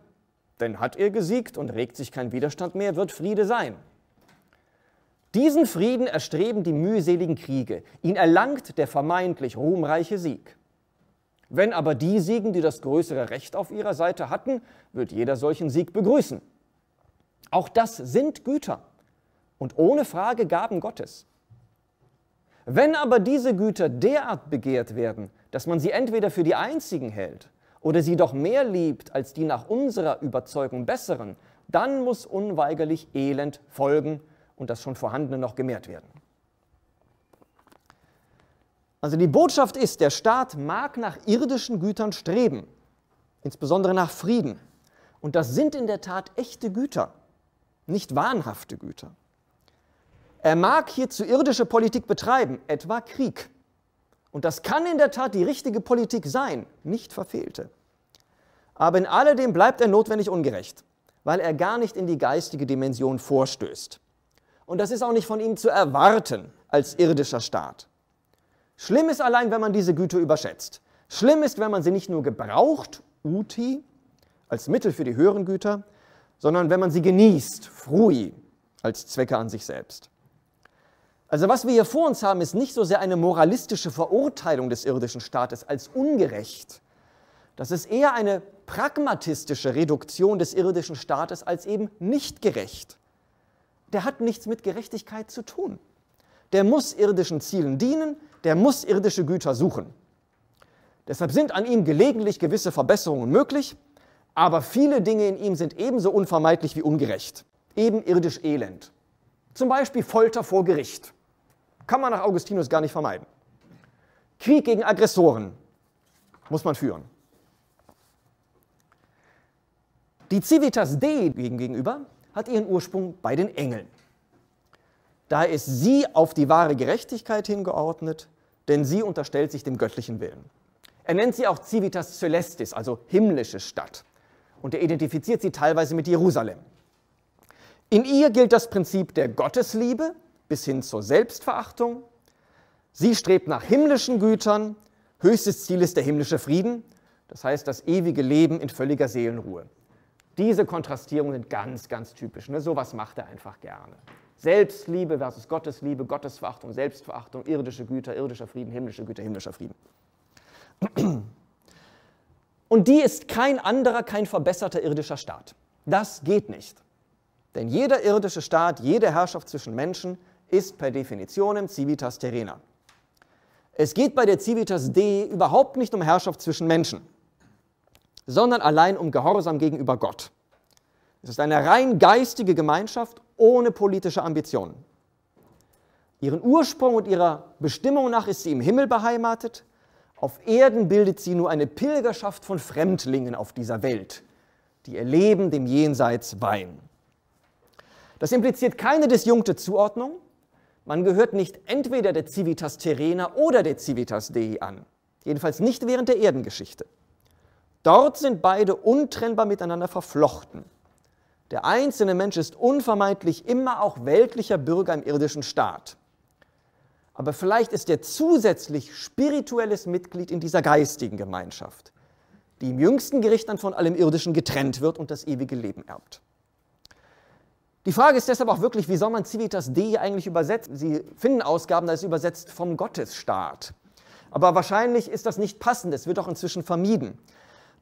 Denn hat er gesiegt und regt sich kein Widerstand mehr, wird Friede sein. Diesen Frieden erstreben die mühseligen Kriege. Ihn erlangt der vermeintlich ruhmreiche Sieg. Wenn aber die siegen, die das größere Recht auf ihrer Seite hatten, wird jeder solchen Sieg begrüßen. Auch das sind Güter und ohne Frage Gaben Gottes. Wenn aber diese Güter derart begehrt werden, dass man sie entweder für die einzigen hält oder sie doch mehr liebt als die nach unserer Überzeugung besseren, dann muss unweigerlich Elend folgen und das schon vorhandene noch gemehrt werden. Also die Botschaft ist, der Staat mag nach irdischen Gütern streben, insbesondere nach Frieden. Und das sind in der Tat echte Güter, nicht wahnhafte Güter. Er mag hierzu irdische Politik betreiben, etwa Krieg und das kann in der Tat die richtige Politik sein, nicht verfehlte. Aber in alledem bleibt er notwendig ungerecht, weil er gar nicht in die geistige Dimension vorstößt. Und das ist auch nicht von ihm zu erwarten als irdischer Staat. Schlimm ist allein, wenn man diese Güter überschätzt. Schlimm ist, wenn man sie nicht nur gebraucht, uti, als Mittel für die höheren Güter, sondern wenn man sie genießt, frui, als Zwecke an sich selbst. Also was wir hier vor uns haben, ist nicht so sehr eine moralistische Verurteilung des irdischen Staates als ungerecht. Das ist eher eine pragmatistische Reduktion des irdischen Staates als eben nicht gerecht. Der hat nichts mit Gerechtigkeit zu tun. Der muss irdischen Zielen dienen, der muss irdische Güter suchen. Deshalb sind an ihm gelegentlich gewisse Verbesserungen möglich, aber viele Dinge in ihm sind ebenso unvermeidlich wie ungerecht, eben irdisch elend. Zum Beispiel Folter vor Gericht. Kann man nach Augustinus gar nicht vermeiden. Krieg gegen Aggressoren muss man führen. Die Civitas Dei gegenüber hat ihren Ursprung bei den Engeln. Da ist sie auf die wahre Gerechtigkeit hingeordnet, denn sie unterstellt sich dem göttlichen Willen. Er nennt sie auch Civitas Celestis, also himmlische Stadt. Und er identifiziert sie teilweise mit Jerusalem. In ihr gilt das Prinzip der Gottesliebe bis hin zur Selbstverachtung. Sie strebt nach himmlischen Gütern. Höchstes Ziel ist der himmlische Frieden, das heißt das ewige Leben in völliger Seelenruhe. Diese Kontrastierungen sind ganz, ganz typisch. Ne? So was macht er einfach gerne. Selbstliebe versus Gottesliebe, Gottesverachtung, Selbstverachtung, irdische Güter, irdischer Frieden, himmlische Güter, himmlischer Frieden. Und die ist kein anderer, kein verbesserter irdischer Staat. Das geht nicht. Denn jeder irdische Staat, jede Herrschaft zwischen Menschen ist per definitionem civitas terrena. Es geht bei der civitas Dei überhaupt nicht um Herrschaft zwischen Menschen, sondern allein um Gehorsam gegenüber Gott. Es ist eine rein geistige Gemeinschaft ohne politische Ambitionen. Ihren Ursprung und ihrer Bestimmung nach ist sie im Himmel beheimatet. Auf Erden bildet sie nur eine Pilgerschaft von Fremdlingen auf dieser Welt, die ihr Leben dem Jenseits weihen. Das impliziert keine disjunkte Zuordnung, man gehört nicht entweder der Civitas Terrena oder der Civitas Dei an, jedenfalls nicht während der Erdengeschichte. Dort sind beide untrennbar miteinander verflochten. Der einzelne Mensch ist unvermeidlich immer auch weltlicher Bürger im irdischen Staat. Aber vielleicht ist er zusätzlich spirituelles Mitglied in dieser geistigen Gemeinschaft, die im jüngsten Gericht dann von allem Irdischen getrennt wird und das ewige Leben erbt. Die Frage ist deshalb auch wirklich, wie soll man Civitas Dei eigentlich übersetzen? Sie finden Ausgaben, da ist übersetzt vom Gottesstaat. Aber wahrscheinlich ist das nicht passend, es wird auch inzwischen vermieden.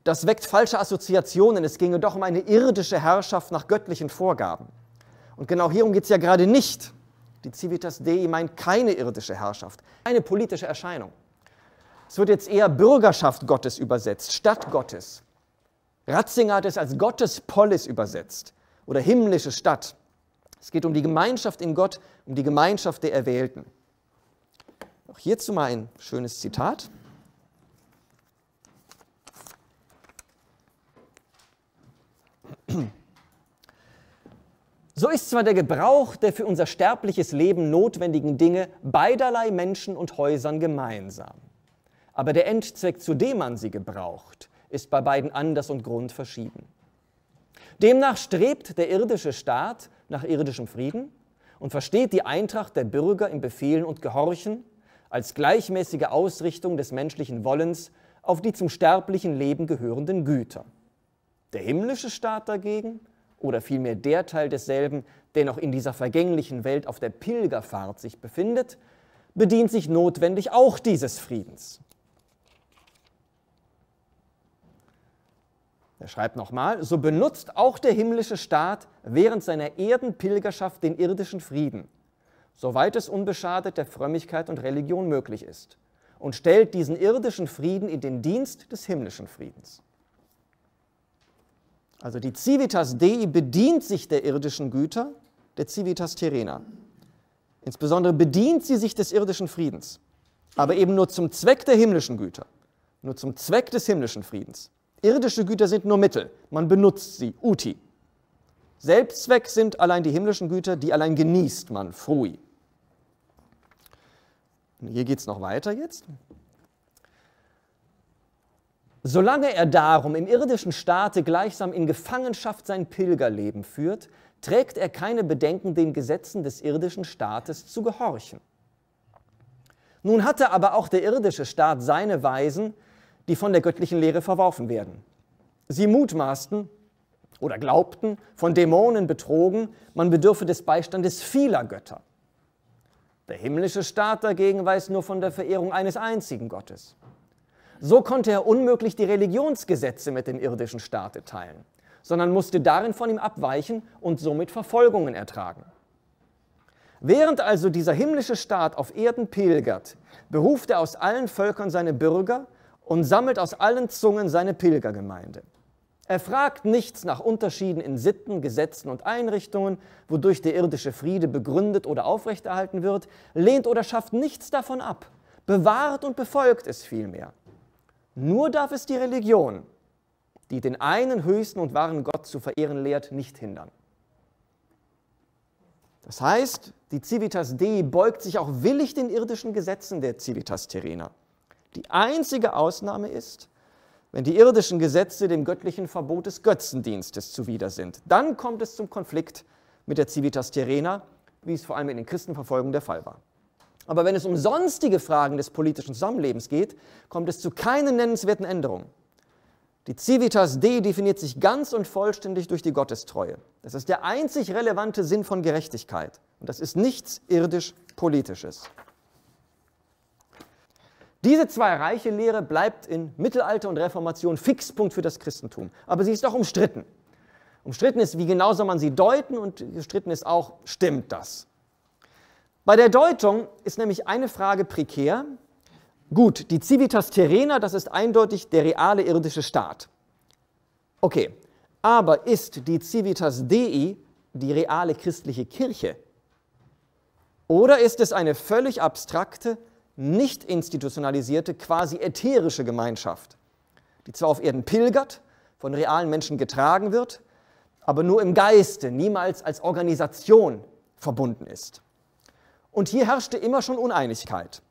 Das weckt falsche Assoziationen, es ginge doch um eine irdische Herrschaft nach göttlichen Vorgaben. Und genau hierum geht es ja gerade nicht. Die Civitas Dei meint keine irdische Herrschaft, eine politische Erscheinung. Es wird jetzt eher Bürgerschaft Gottes übersetzt, Stadt Gottes. Ratzinger hat es als Gottespolis übersetzt oder himmlische Stadt. Es geht um die Gemeinschaft in Gott, um die Gemeinschaft der Erwählten. Auch hierzu mal ein schönes Zitat. So ist zwar der Gebrauch der für unser sterbliches Leben notwendigen Dinge beiderlei Menschen und Häusern gemeinsam. Aber der Endzweck, zu dem man sie gebraucht, ist bei beiden anders und grundverschieden. Demnach strebt der irdische Staat nach irdischem Frieden und versteht die Eintracht der Bürger im Befehlen und Gehorchen als gleichmäßige Ausrichtung des menschlichen Wollens auf die zum sterblichen Leben gehörenden Güter. Der himmlische Staat dagegen, oder vielmehr der Teil desselben, der noch in dieser vergänglichen Welt auf der Pilgerfahrt sich befindet, bedient sich notwendig auch dieses Friedens. Er schreibt nochmal, so benutzt auch der himmlische Staat während seiner Erdenpilgerschaft den irdischen Frieden, soweit es unbeschadet der Frömmigkeit und Religion möglich ist, und stellt diesen irdischen Frieden in den Dienst des himmlischen Friedens. Also die Civitas Dei bedient sich der irdischen Güter, der Civitas Terena. Insbesondere bedient sie sich des irdischen Friedens, aber eben nur zum Zweck der himmlischen Güter, nur zum Zweck des himmlischen Friedens. Irdische Güter sind nur Mittel, man benutzt sie, uti. Selbstzweck sind allein die himmlischen Güter, die allein genießt man, frui. Und hier geht es noch weiter jetzt. Solange er darum im irdischen Staate gleichsam in Gefangenschaft sein Pilgerleben führt, trägt er keine Bedenken, den Gesetzen des irdischen Staates zu gehorchen. Nun hatte aber auch der irdische Staat seine Weisen, die von der göttlichen Lehre verworfen werden. Sie mutmaßten oder glaubten, von Dämonen betrogen, man bedürfe des Beistandes vieler Götter. Der himmlische Staat dagegen weiß nur von der Verehrung eines einzigen Gottes. So konnte er unmöglich die Religionsgesetze mit dem irdischen Staate teilen, sondern musste darin von ihm abweichen und somit Verfolgungen ertragen. Während also dieser himmlische Staat auf Erden pilgert, beruft er aus allen Völkern seine Bürger, und sammelt aus allen Zungen seine Pilgergemeinde. Er fragt nichts nach Unterschieden in Sitten, Gesetzen und Einrichtungen, wodurch der irdische Friede begründet oder aufrechterhalten wird, lehnt oder schafft nichts davon ab, bewahrt und befolgt es vielmehr. Nur darf es die Religion, die den einen höchsten und wahren Gott zu verehren lehrt, nicht hindern. Das heißt, die Civitas Dei beugt sich auch willig den irdischen Gesetzen der Civitas Terena. Die einzige Ausnahme ist, wenn die irdischen Gesetze dem göttlichen Verbot des Götzendienstes zuwider sind. Dann kommt es zum Konflikt mit der Civitas Terrena, wie es vor allem in den Christenverfolgungen der Fall war. Aber wenn es um sonstige Fragen des politischen Zusammenlebens geht, kommt es zu keinen nennenswerten Änderungen. Die Civitas D definiert sich ganz und vollständig durch die Gottestreue. Das ist der einzig relevante Sinn von Gerechtigkeit. Und das ist nichts irdisch-politisches. Diese zwei reiche Lehre bleibt in Mittelalter und Reformation Fixpunkt für das Christentum. Aber sie ist auch umstritten. Umstritten ist, wie genau soll man sie deuten und umstritten ist auch, stimmt das? Bei der Deutung ist nämlich eine Frage prekär. Gut, die Civitas Terrena, das ist eindeutig der reale irdische Staat. Okay, aber ist die Civitas Dei die reale christliche Kirche? Oder ist es eine völlig abstrakte, nicht institutionalisierte, quasi ätherische Gemeinschaft, die zwar auf Erden pilgert, von realen Menschen getragen wird, aber nur im Geiste, niemals als Organisation verbunden ist. Und hier herrschte immer schon Uneinigkeit.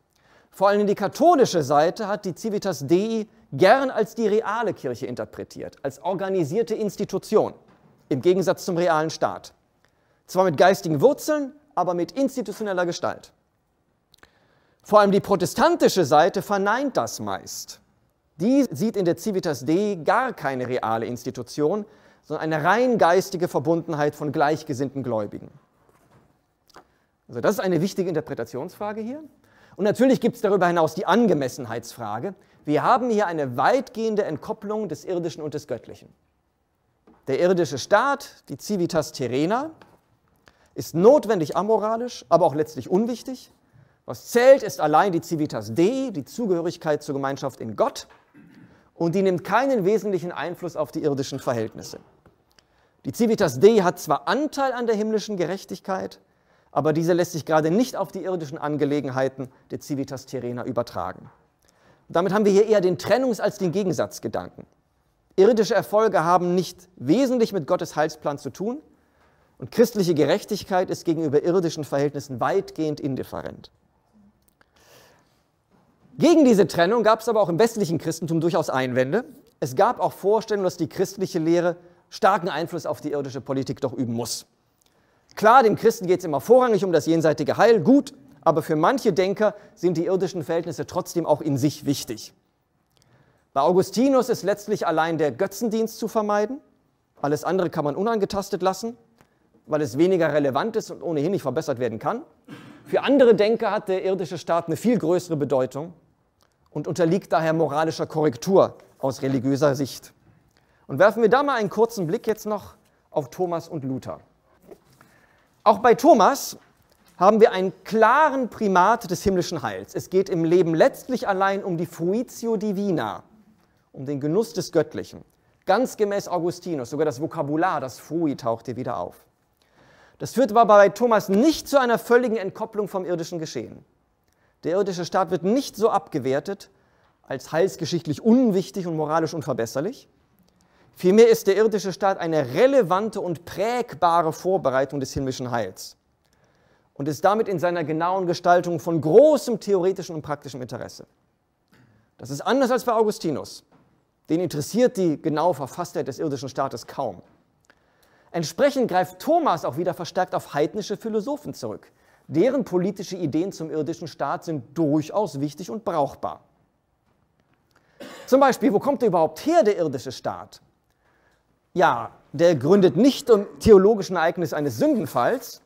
Vor allem die katholische Seite hat die Civitas Dei gern als die reale Kirche interpretiert, als organisierte Institution, im Gegensatz zum realen Staat. Zwar mit geistigen Wurzeln, aber mit institutioneller Gestalt. Vor allem die protestantische Seite verneint das meist. Die sieht in der Civitas Dei gar keine reale Institution, sondern eine rein geistige Verbundenheit von gleichgesinnten Gläubigen. Also das ist eine wichtige Interpretationsfrage hier. Und natürlich gibt es darüber hinaus die Angemessenheitsfrage. Wir haben hier eine weitgehende Entkopplung des Irdischen und des Göttlichen. Der irdische Staat, die Civitas Terrena, ist notwendig amoralisch, aber auch letztlich unwichtig. Was zählt, ist allein die Civitas Dei, die Zugehörigkeit zur Gemeinschaft in Gott, und die nimmt keinen wesentlichen Einfluss auf die irdischen Verhältnisse. Die Civitas Dei hat zwar Anteil an der himmlischen Gerechtigkeit, aber diese lässt sich gerade nicht auf die irdischen Angelegenheiten der Civitas Terena übertragen. Und damit haben wir hier eher den Trennungs- als den Gegensatzgedanken. Irdische Erfolge haben nicht wesentlich mit Gottes Heilsplan zu tun und christliche Gerechtigkeit ist gegenüber irdischen Verhältnissen weitgehend indifferent. Gegen diese Trennung gab es aber auch im westlichen Christentum durchaus Einwände. Es gab auch Vorstellungen, dass die christliche Lehre starken Einfluss auf die irdische Politik doch üben muss. Klar, dem Christen geht es immer vorrangig um das jenseitige Heil, gut, aber für manche Denker sind die irdischen Verhältnisse trotzdem auch in sich wichtig. Bei Augustinus ist letztlich allein der Götzendienst zu vermeiden. Alles andere kann man unangetastet lassen, weil es weniger relevant ist und ohnehin nicht verbessert werden kann. Für andere Denker hat der irdische Staat eine viel größere Bedeutung und unterliegt daher moralischer Korrektur aus religiöser Sicht. Und werfen wir da mal einen kurzen Blick jetzt noch auf Thomas und Luther. Auch bei Thomas haben wir einen klaren Primat des himmlischen Heils. Es geht im Leben letztlich allein um die Fruitio Divina, um den Genuss des Göttlichen. Ganz gemäß Augustinus, sogar das Vokabular, das Frui, taucht hier wieder auf. Das führt aber bei Thomas nicht zu einer völligen Entkopplung vom irdischen Geschehen. Der irdische Staat wird nicht so abgewertet als heilsgeschichtlich unwichtig und moralisch unverbesserlich. Vielmehr ist der irdische Staat eine relevante und prägbare Vorbereitung des himmlischen Heils und ist damit in seiner genauen Gestaltung von großem theoretischem und praktischem Interesse. Das ist anders als bei Augustinus. Den interessiert die genaue Verfasstheit des irdischen Staates kaum. Entsprechend greift Thomas auch wieder verstärkt auf heidnische Philosophen zurück, Deren politische Ideen zum irdischen Staat sind durchaus wichtig und brauchbar. Zum Beispiel, wo kommt der überhaupt her, der irdische Staat? Ja, der gründet nicht im theologischen Ereignis eines Sündenfalls,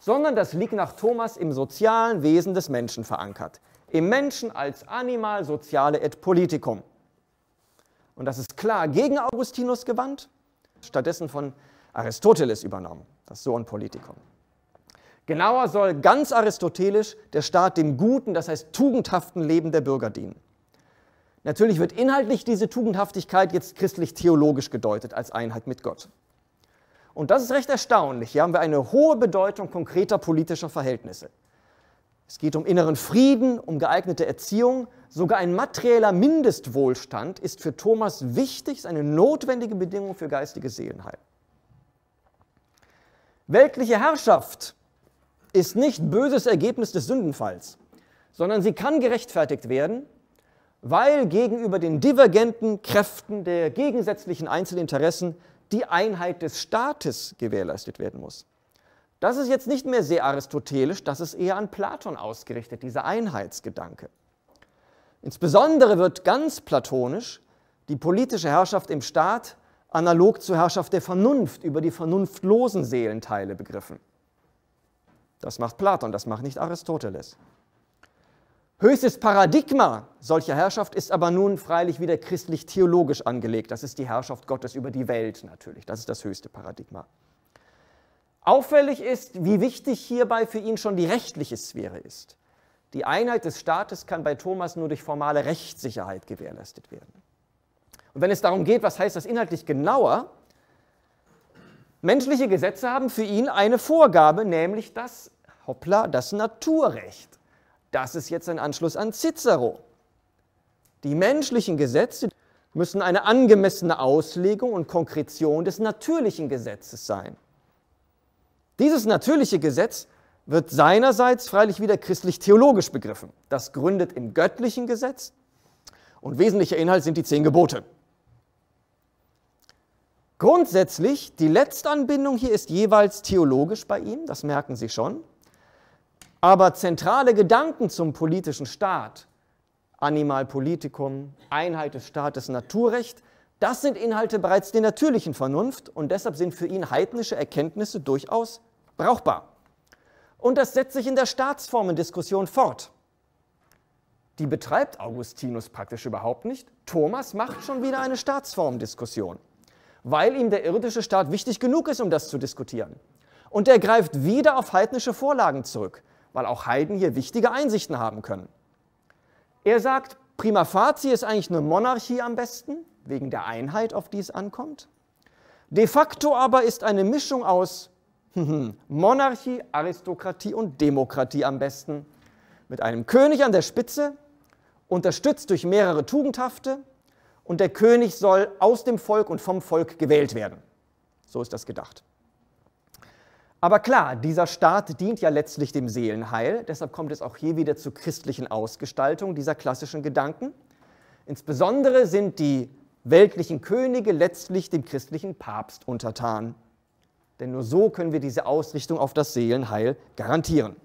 sondern das liegt nach Thomas im sozialen Wesen des Menschen verankert. Im Menschen als Animal soziale et politicum. Und das ist klar gegen Augustinus gewandt, stattdessen von Aristoteles übernommen, das Sohn Politikum. Genauer soll ganz aristotelisch der Staat dem guten, das heißt tugendhaften Leben der Bürger dienen. Natürlich wird inhaltlich diese Tugendhaftigkeit jetzt christlich-theologisch gedeutet als Einheit mit Gott. Und das ist recht erstaunlich. Hier haben wir eine hohe Bedeutung konkreter politischer Verhältnisse. Es geht um inneren Frieden, um geeignete Erziehung. Sogar ein materieller Mindestwohlstand ist für Thomas wichtig, ist eine notwendige Bedingung für geistige Seelenheil. Weltliche Herrschaft ist nicht böses Ergebnis des Sündenfalls, sondern sie kann gerechtfertigt werden, weil gegenüber den divergenten Kräften der gegensätzlichen Einzelinteressen die Einheit des Staates gewährleistet werden muss. Das ist jetzt nicht mehr sehr aristotelisch, das ist eher an Platon ausgerichtet, dieser Einheitsgedanke. Insbesondere wird ganz platonisch die politische Herrschaft im Staat analog zur Herrschaft der Vernunft über die vernunftlosen Seelenteile begriffen. Das macht Platon, das macht nicht Aristoteles. Höchstes Paradigma solcher Herrschaft ist aber nun freilich wieder christlich-theologisch angelegt. Das ist die Herrschaft Gottes über die Welt natürlich. Das ist das höchste Paradigma. Auffällig ist, wie wichtig hierbei für ihn schon die rechtliche Sphäre ist. Die Einheit des Staates kann bei Thomas nur durch formale Rechtssicherheit gewährleistet werden. Und wenn es darum geht, was heißt das inhaltlich genauer, Menschliche Gesetze haben für ihn eine Vorgabe, nämlich das, hoppla, das Naturrecht. Das ist jetzt ein Anschluss an Cicero. Die menschlichen Gesetze müssen eine angemessene Auslegung und Konkretion des natürlichen Gesetzes sein. Dieses natürliche Gesetz wird seinerseits freilich wieder christlich-theologisch begriffen. Das gründet im göttlichen Gesetz und wesentlicher Inhalt sind die zehn Gebote. Grundsätzlich, die Letztanbindung hier ist jeweils theologisch bei ihm, das merken Sie schon. Aber zentrale Gedanken zum politischen Staat, Animal Politicum, Einheit des Staates, Naturrecht, das sind Inhalte bereits der natürlichen Vernunft und deshalb sind für ihn heidnische Erkenntnisse durchaus brauchbar. Und das setzt sich in der Staatsformendiskussion fort. Die betreibt Augustinus praktisch überhaupt nicht. Thomas macht schon wieder eine Staatsformdiskussion weil ihm der irdische Staat wichtig genug ist, um das zu diskutieren. Und er greift wieder auf heidnische Vorlagen zurück, weil auch Heiden hier wichtige Einsichten haben können. Er sagt, prima facie ist eigentlich eine Monarchie am besten, wegen der Einheit, auf die es ankommt. De facto aber ist eine Mischung aus Monarchie, Aristokratie und Demokratie am besten, mit einem König an der Spitze, unterstützt durch mehrere Tugendhafte, und der König soll aus dem Volk und vom Volk gewählt werden. So ist das gedacht. Aber klar, dieser Staat dient ja letztlich dem Seelenheil, deshalb kommt es auch hier wieder zur christlichen Ausgestaltung dieser klassischen Gedanken. Insbesondere sind die weltlichen Könige letztlich dem christlichen Papst untertan. Denn nur so können wir diese Ausrichtung auf das Seelenheil garantieren.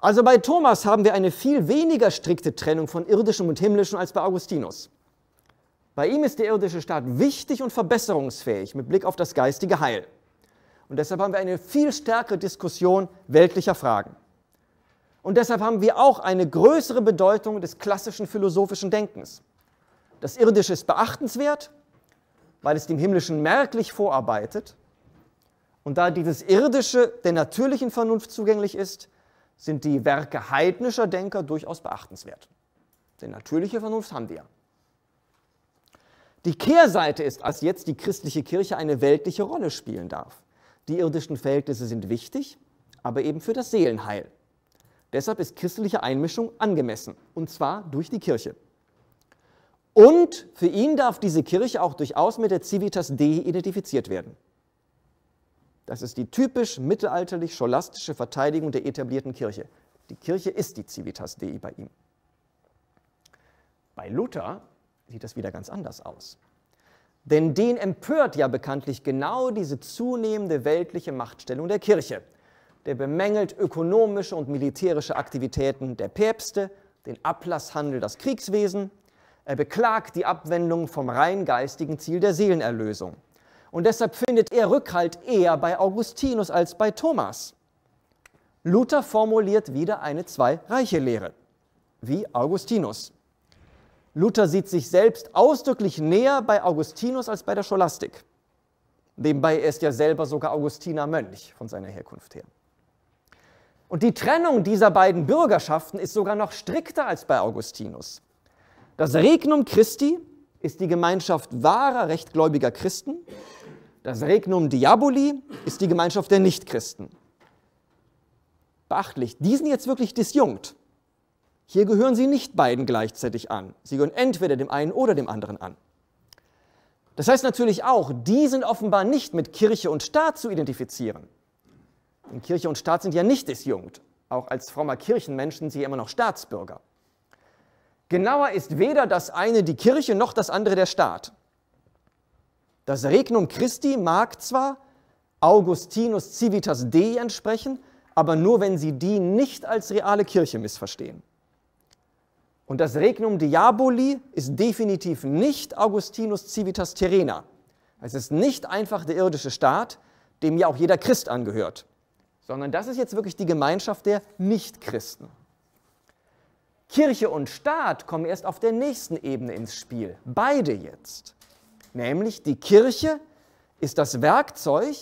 Also bei Thomas haben wir eine viel weniger strikte Trennung von irdischem und himmlischem als bei Augustinus. Bei ihm ist der irdische Staat wichtig und verbesserungsfähig mit Blick auf das geistige Heil. Und deshalb haben wir eine viel stärkere Diskussion weltlicher Fragen. Und deshalb haben wir auch eine größere Bedeutung des klassischen philosophischen Denkens. Das Irdische ist beachtenswert, weil es dem Himmlischen merklich vorarbeitet. Und da dieses Irdische der natürlichen Vernunft zugänglich ist, sind die Werke heidnischer Denker durchaus beachtenswert. Denn natürliche Vernunft haben wir. Die Kehrseite ist, als jetzt die christliche Kirche eine weltliche Rolle spielen darf. Die irdischen Verhältnisse sind wichtig, aber eben für das Seelenheil. Deshalb ist christliche Einmischung angemessen, und zwar durch die Kirche. Und für ihn darf diese Kirche auch durchaus mit der Civitas Dei identifiziert werden. Das ist die typisch mittelalterlich-scholastische Verteidigung der etablierten Kirche. Die Kirche ist die Civitas Dei bei ihm. Bei Luther sieht das wieder ganz anders aus. Denn den empört ja bekanntlich genau diese zunehmende weltliche Machtstellung der Kirche. Der bemängelt ökonomische und militärische Aktivitäten der Päpste, den Ablasshandel, das Kriegswesen. Er beklagt die Abwendung vom rein geistigen Ziel der Seelenerlösung. Und deshalb findet er Rückhalt eher bei Augustinus als bei Thomas. Luther formuliert wieder eine zweireiche lehre wie Augustinus. Luther sieht sich selbst ausdrücklich näher bei Augustinus als bei der Scholastik. Nebenbei er ist ja selber sogar Augustiner Mönch von seiner Herkunft her. Und die Trennung dieser beiden Bürgerschaften ist sogar noch strikter als bei Augustinus. Das Regnum Christi ist die Gemeinschaft wahrer rechtgläubiger Christen das Regnum Diaboli ist die Gemeinschaft der Nichtchristen. Beachtlich, die sind jetzt wirklich disjunkt. Hier gehören sie nicht beiden gleichzeitig an. Sie gehören entweder dem einen oder dem anderen an. Das heißt natürlich auch, die sind offenbar nicht mit Kirche und Staat zu identifizieren. Denn Kirche und Staat sind ja nicht disjunkt. Auch als frommer Kirchenmensch sind sie immer noch Staatsbürger. Genauer ist weder das eine die Kirche noch das andere der Staat. Das Regnum Christi mag zwar Augustinus Civitas Dei entsprechen, aber nur wenn sie die nicht als reale Kirche missverstehen. Und das Regnum Diaboli ist definitiv nicht Augustinus Civitas Terrena. Es ist nicht einfach der irdische Staat, dem ja auch jeder Christ angehört, sondern das ist jetzt wirklich die Gemeinschaft der Nichtchristen. Kirche und Staat kommen erst auf der nächsten Ebene ins Spiel, beide jetzt nämlich die Kirche ist das Werkzeug,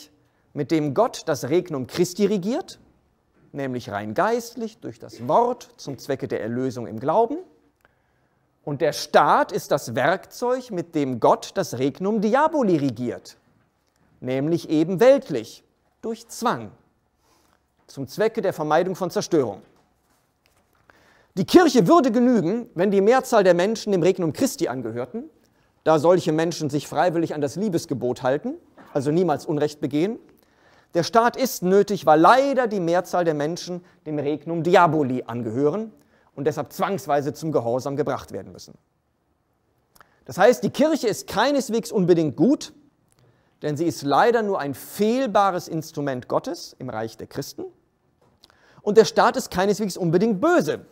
mit dem Gott das Regnum Christi regiert, nämlich rein geistlich durch das Wort zum Zwecke der Erlösung im Glauben. Und der Staat ist das Werkzeug, mit dem Gott das Regnum Diaboli regiert, nämlich eben weltlich, durch Zwang, zum Zwecke der Vermeidung von Zerstörung. Die Kirche würde genügen, wenn die Mehrzahl der Menschen dem Regnum Christi angehörten da solche Menschen sich freiwillig an das Liebesgebot halten, also niemals Unrecht begehen. Der Staat ist nötig, weil leider die Mehrzahl der Menschen dem Regnum Diaboli angehören und deshalb zwangsweise zum Gehorsam gebracht werden müssen. Das heißt, die Kirche ist keineswegs unbedingt gut, denn sie ist leider nur ein fehlbares Instrument Gottes im Reich der Christen. Und der Staat ist keineswegs unbedingt böse,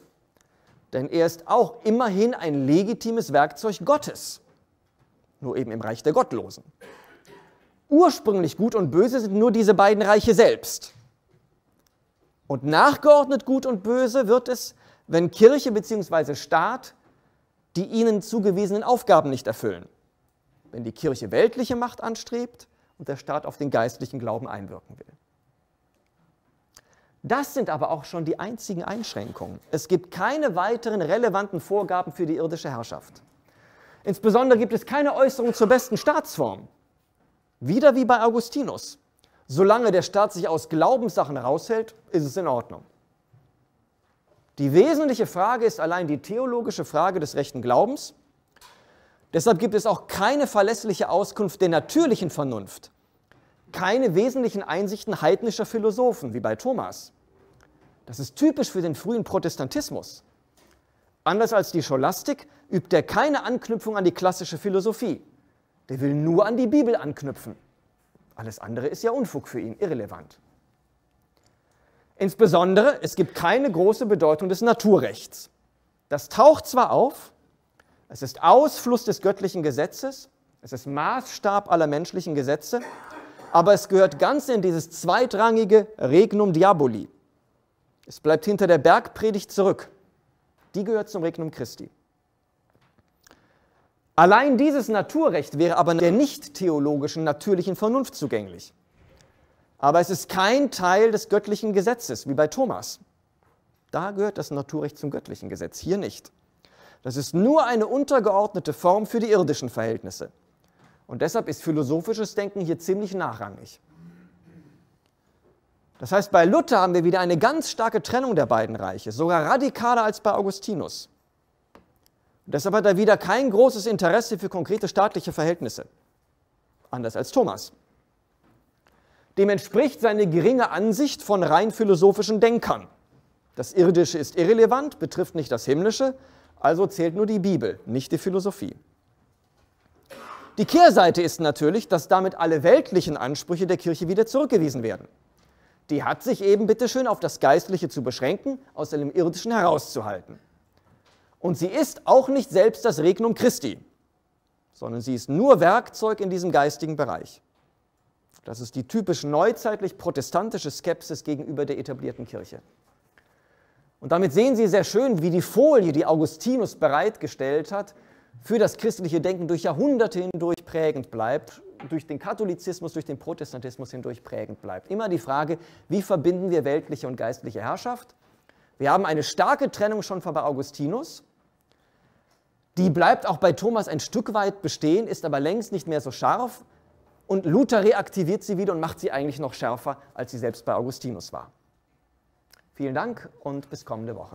denn er ist auch immerhin ein legitimes Werkzeug Gottes nur eben im Reich der Gottlosen. Ursprünglich Gut und Böse sind nur diese beiden Reiche selbst. Und nachgeordnet Gut und Böse wird es, wenn Kirche bzw. Staat die ihnen zugewiesenen Aufgaben nicht erfüllen, wenn die Kirche weltliche Macht anstrebt und der Staat auf den geistlichen Glauben einwirken will. Das sind aber auch schon die einzigen Einschränkungen. Es gibt keine weiteren relevanten Vorgaben für die irdische Herrschaft. Insbesondere gibt es keine Äußerung zur besten Staatsform. Wieder wie bei Augustinus. Solange der Staat sich aus Glaubenssachen heraushält, ist es in Ordnung. Die wesentliche Frage ist allein die theologische Frage des rechten Glaubens. Deshalb gibt es auch keine verlässliche Auskunft der natürlichen Vernunft, keine wesentlichen Einsichten heidnischer Philosophen wie bei Thomas. Das ist typisch für den frühen Protestantismus. Anders als die Scholastik übt er keine Anknüpfung an die klassische Philosophie. Der will nur an die Bibel anknüpfen. Alles andere ist ja Unfug für ihn, irrelevant. Insbesondere, es gibt keine große Bedeutung des Naturrechts. Das taucht zwar auf, es ist Ausfluss des göttlichen Gesetzes, es ist Maßstab aller menschlichen Gesetze, aber es gehört ganz in dieses zweitrangige Regnum Diaboli. Es bleibt hinter der Bergpredigt zurück die gehört zum Regnum Christi. Allein dieses Naturrecht wäre aber der nicht theologischen natürlichen Vernunft zugänglich. Aber es ist kein Teil des göttlichen Gesetzes, wie bei Thomas. Da gehört das Naturrecht zum göttlichen Gesetz, hier nicht. Das ist nur eine untergeordnete Form für die irdischen Verhältnisse. Und deshalb ist philosophisches Denken hier ziemlich nachrangig. Das heißt, bei Luther haben wir wieder eine ganz starke Trennung der beiden Reiche, sogar radikaler als bei Augustinus. Und deshalb hat er wieder kein großes Interesse für konkrete staatliche Verhältnisse, anders als Thomas. Dem entspricht seine geringe Ansicht von rein philosophischen Denkern. Das Irdische ist irrelevant, betrifft nicht das Himmlische, also zählt nur die Bibel, nicht die Philosophie. Die Kehrseite ist natürlich, dass damit alle weltlichen Ansprüche der Kirche wieder zurückgewiesen werden die hat sich eben bitteschön auf das Geistliche zu beschränken, aus dem Irdischen herauszuhalten. Und sie ist auch nicht selbst das Regnum Christi, sondern sie ist nur Werkzeug in diesem geistigen Bereich. Das ist die typisch neuzeitlich protestantische Skepsis gegenüber der etablierten Kirche. Und damit sehen Sie sehr schön, wie die Folie, die Augustinus bereitgestellt hat, für das christliche Denken durch Jahrhunderte hindurch prägend bleibt durch den Katholizismus, durch den Protestantismus hindurch prägend bleibt. Immer die Frage, wie verbinden wir weltliche und geistliche Herrschaft? Wir haben eine starke Trennung schon von bei Augustinus. Die bleibt auch bei Thomas ein Stück weit bestehen, ist aber längst nicht mehr so scharf. Und Luther reaktiviert sie wieder und macht sie eigentlich noch schärfer, als sie selbst bei Augustinus war. Vielen Dank und bis kommende Woche.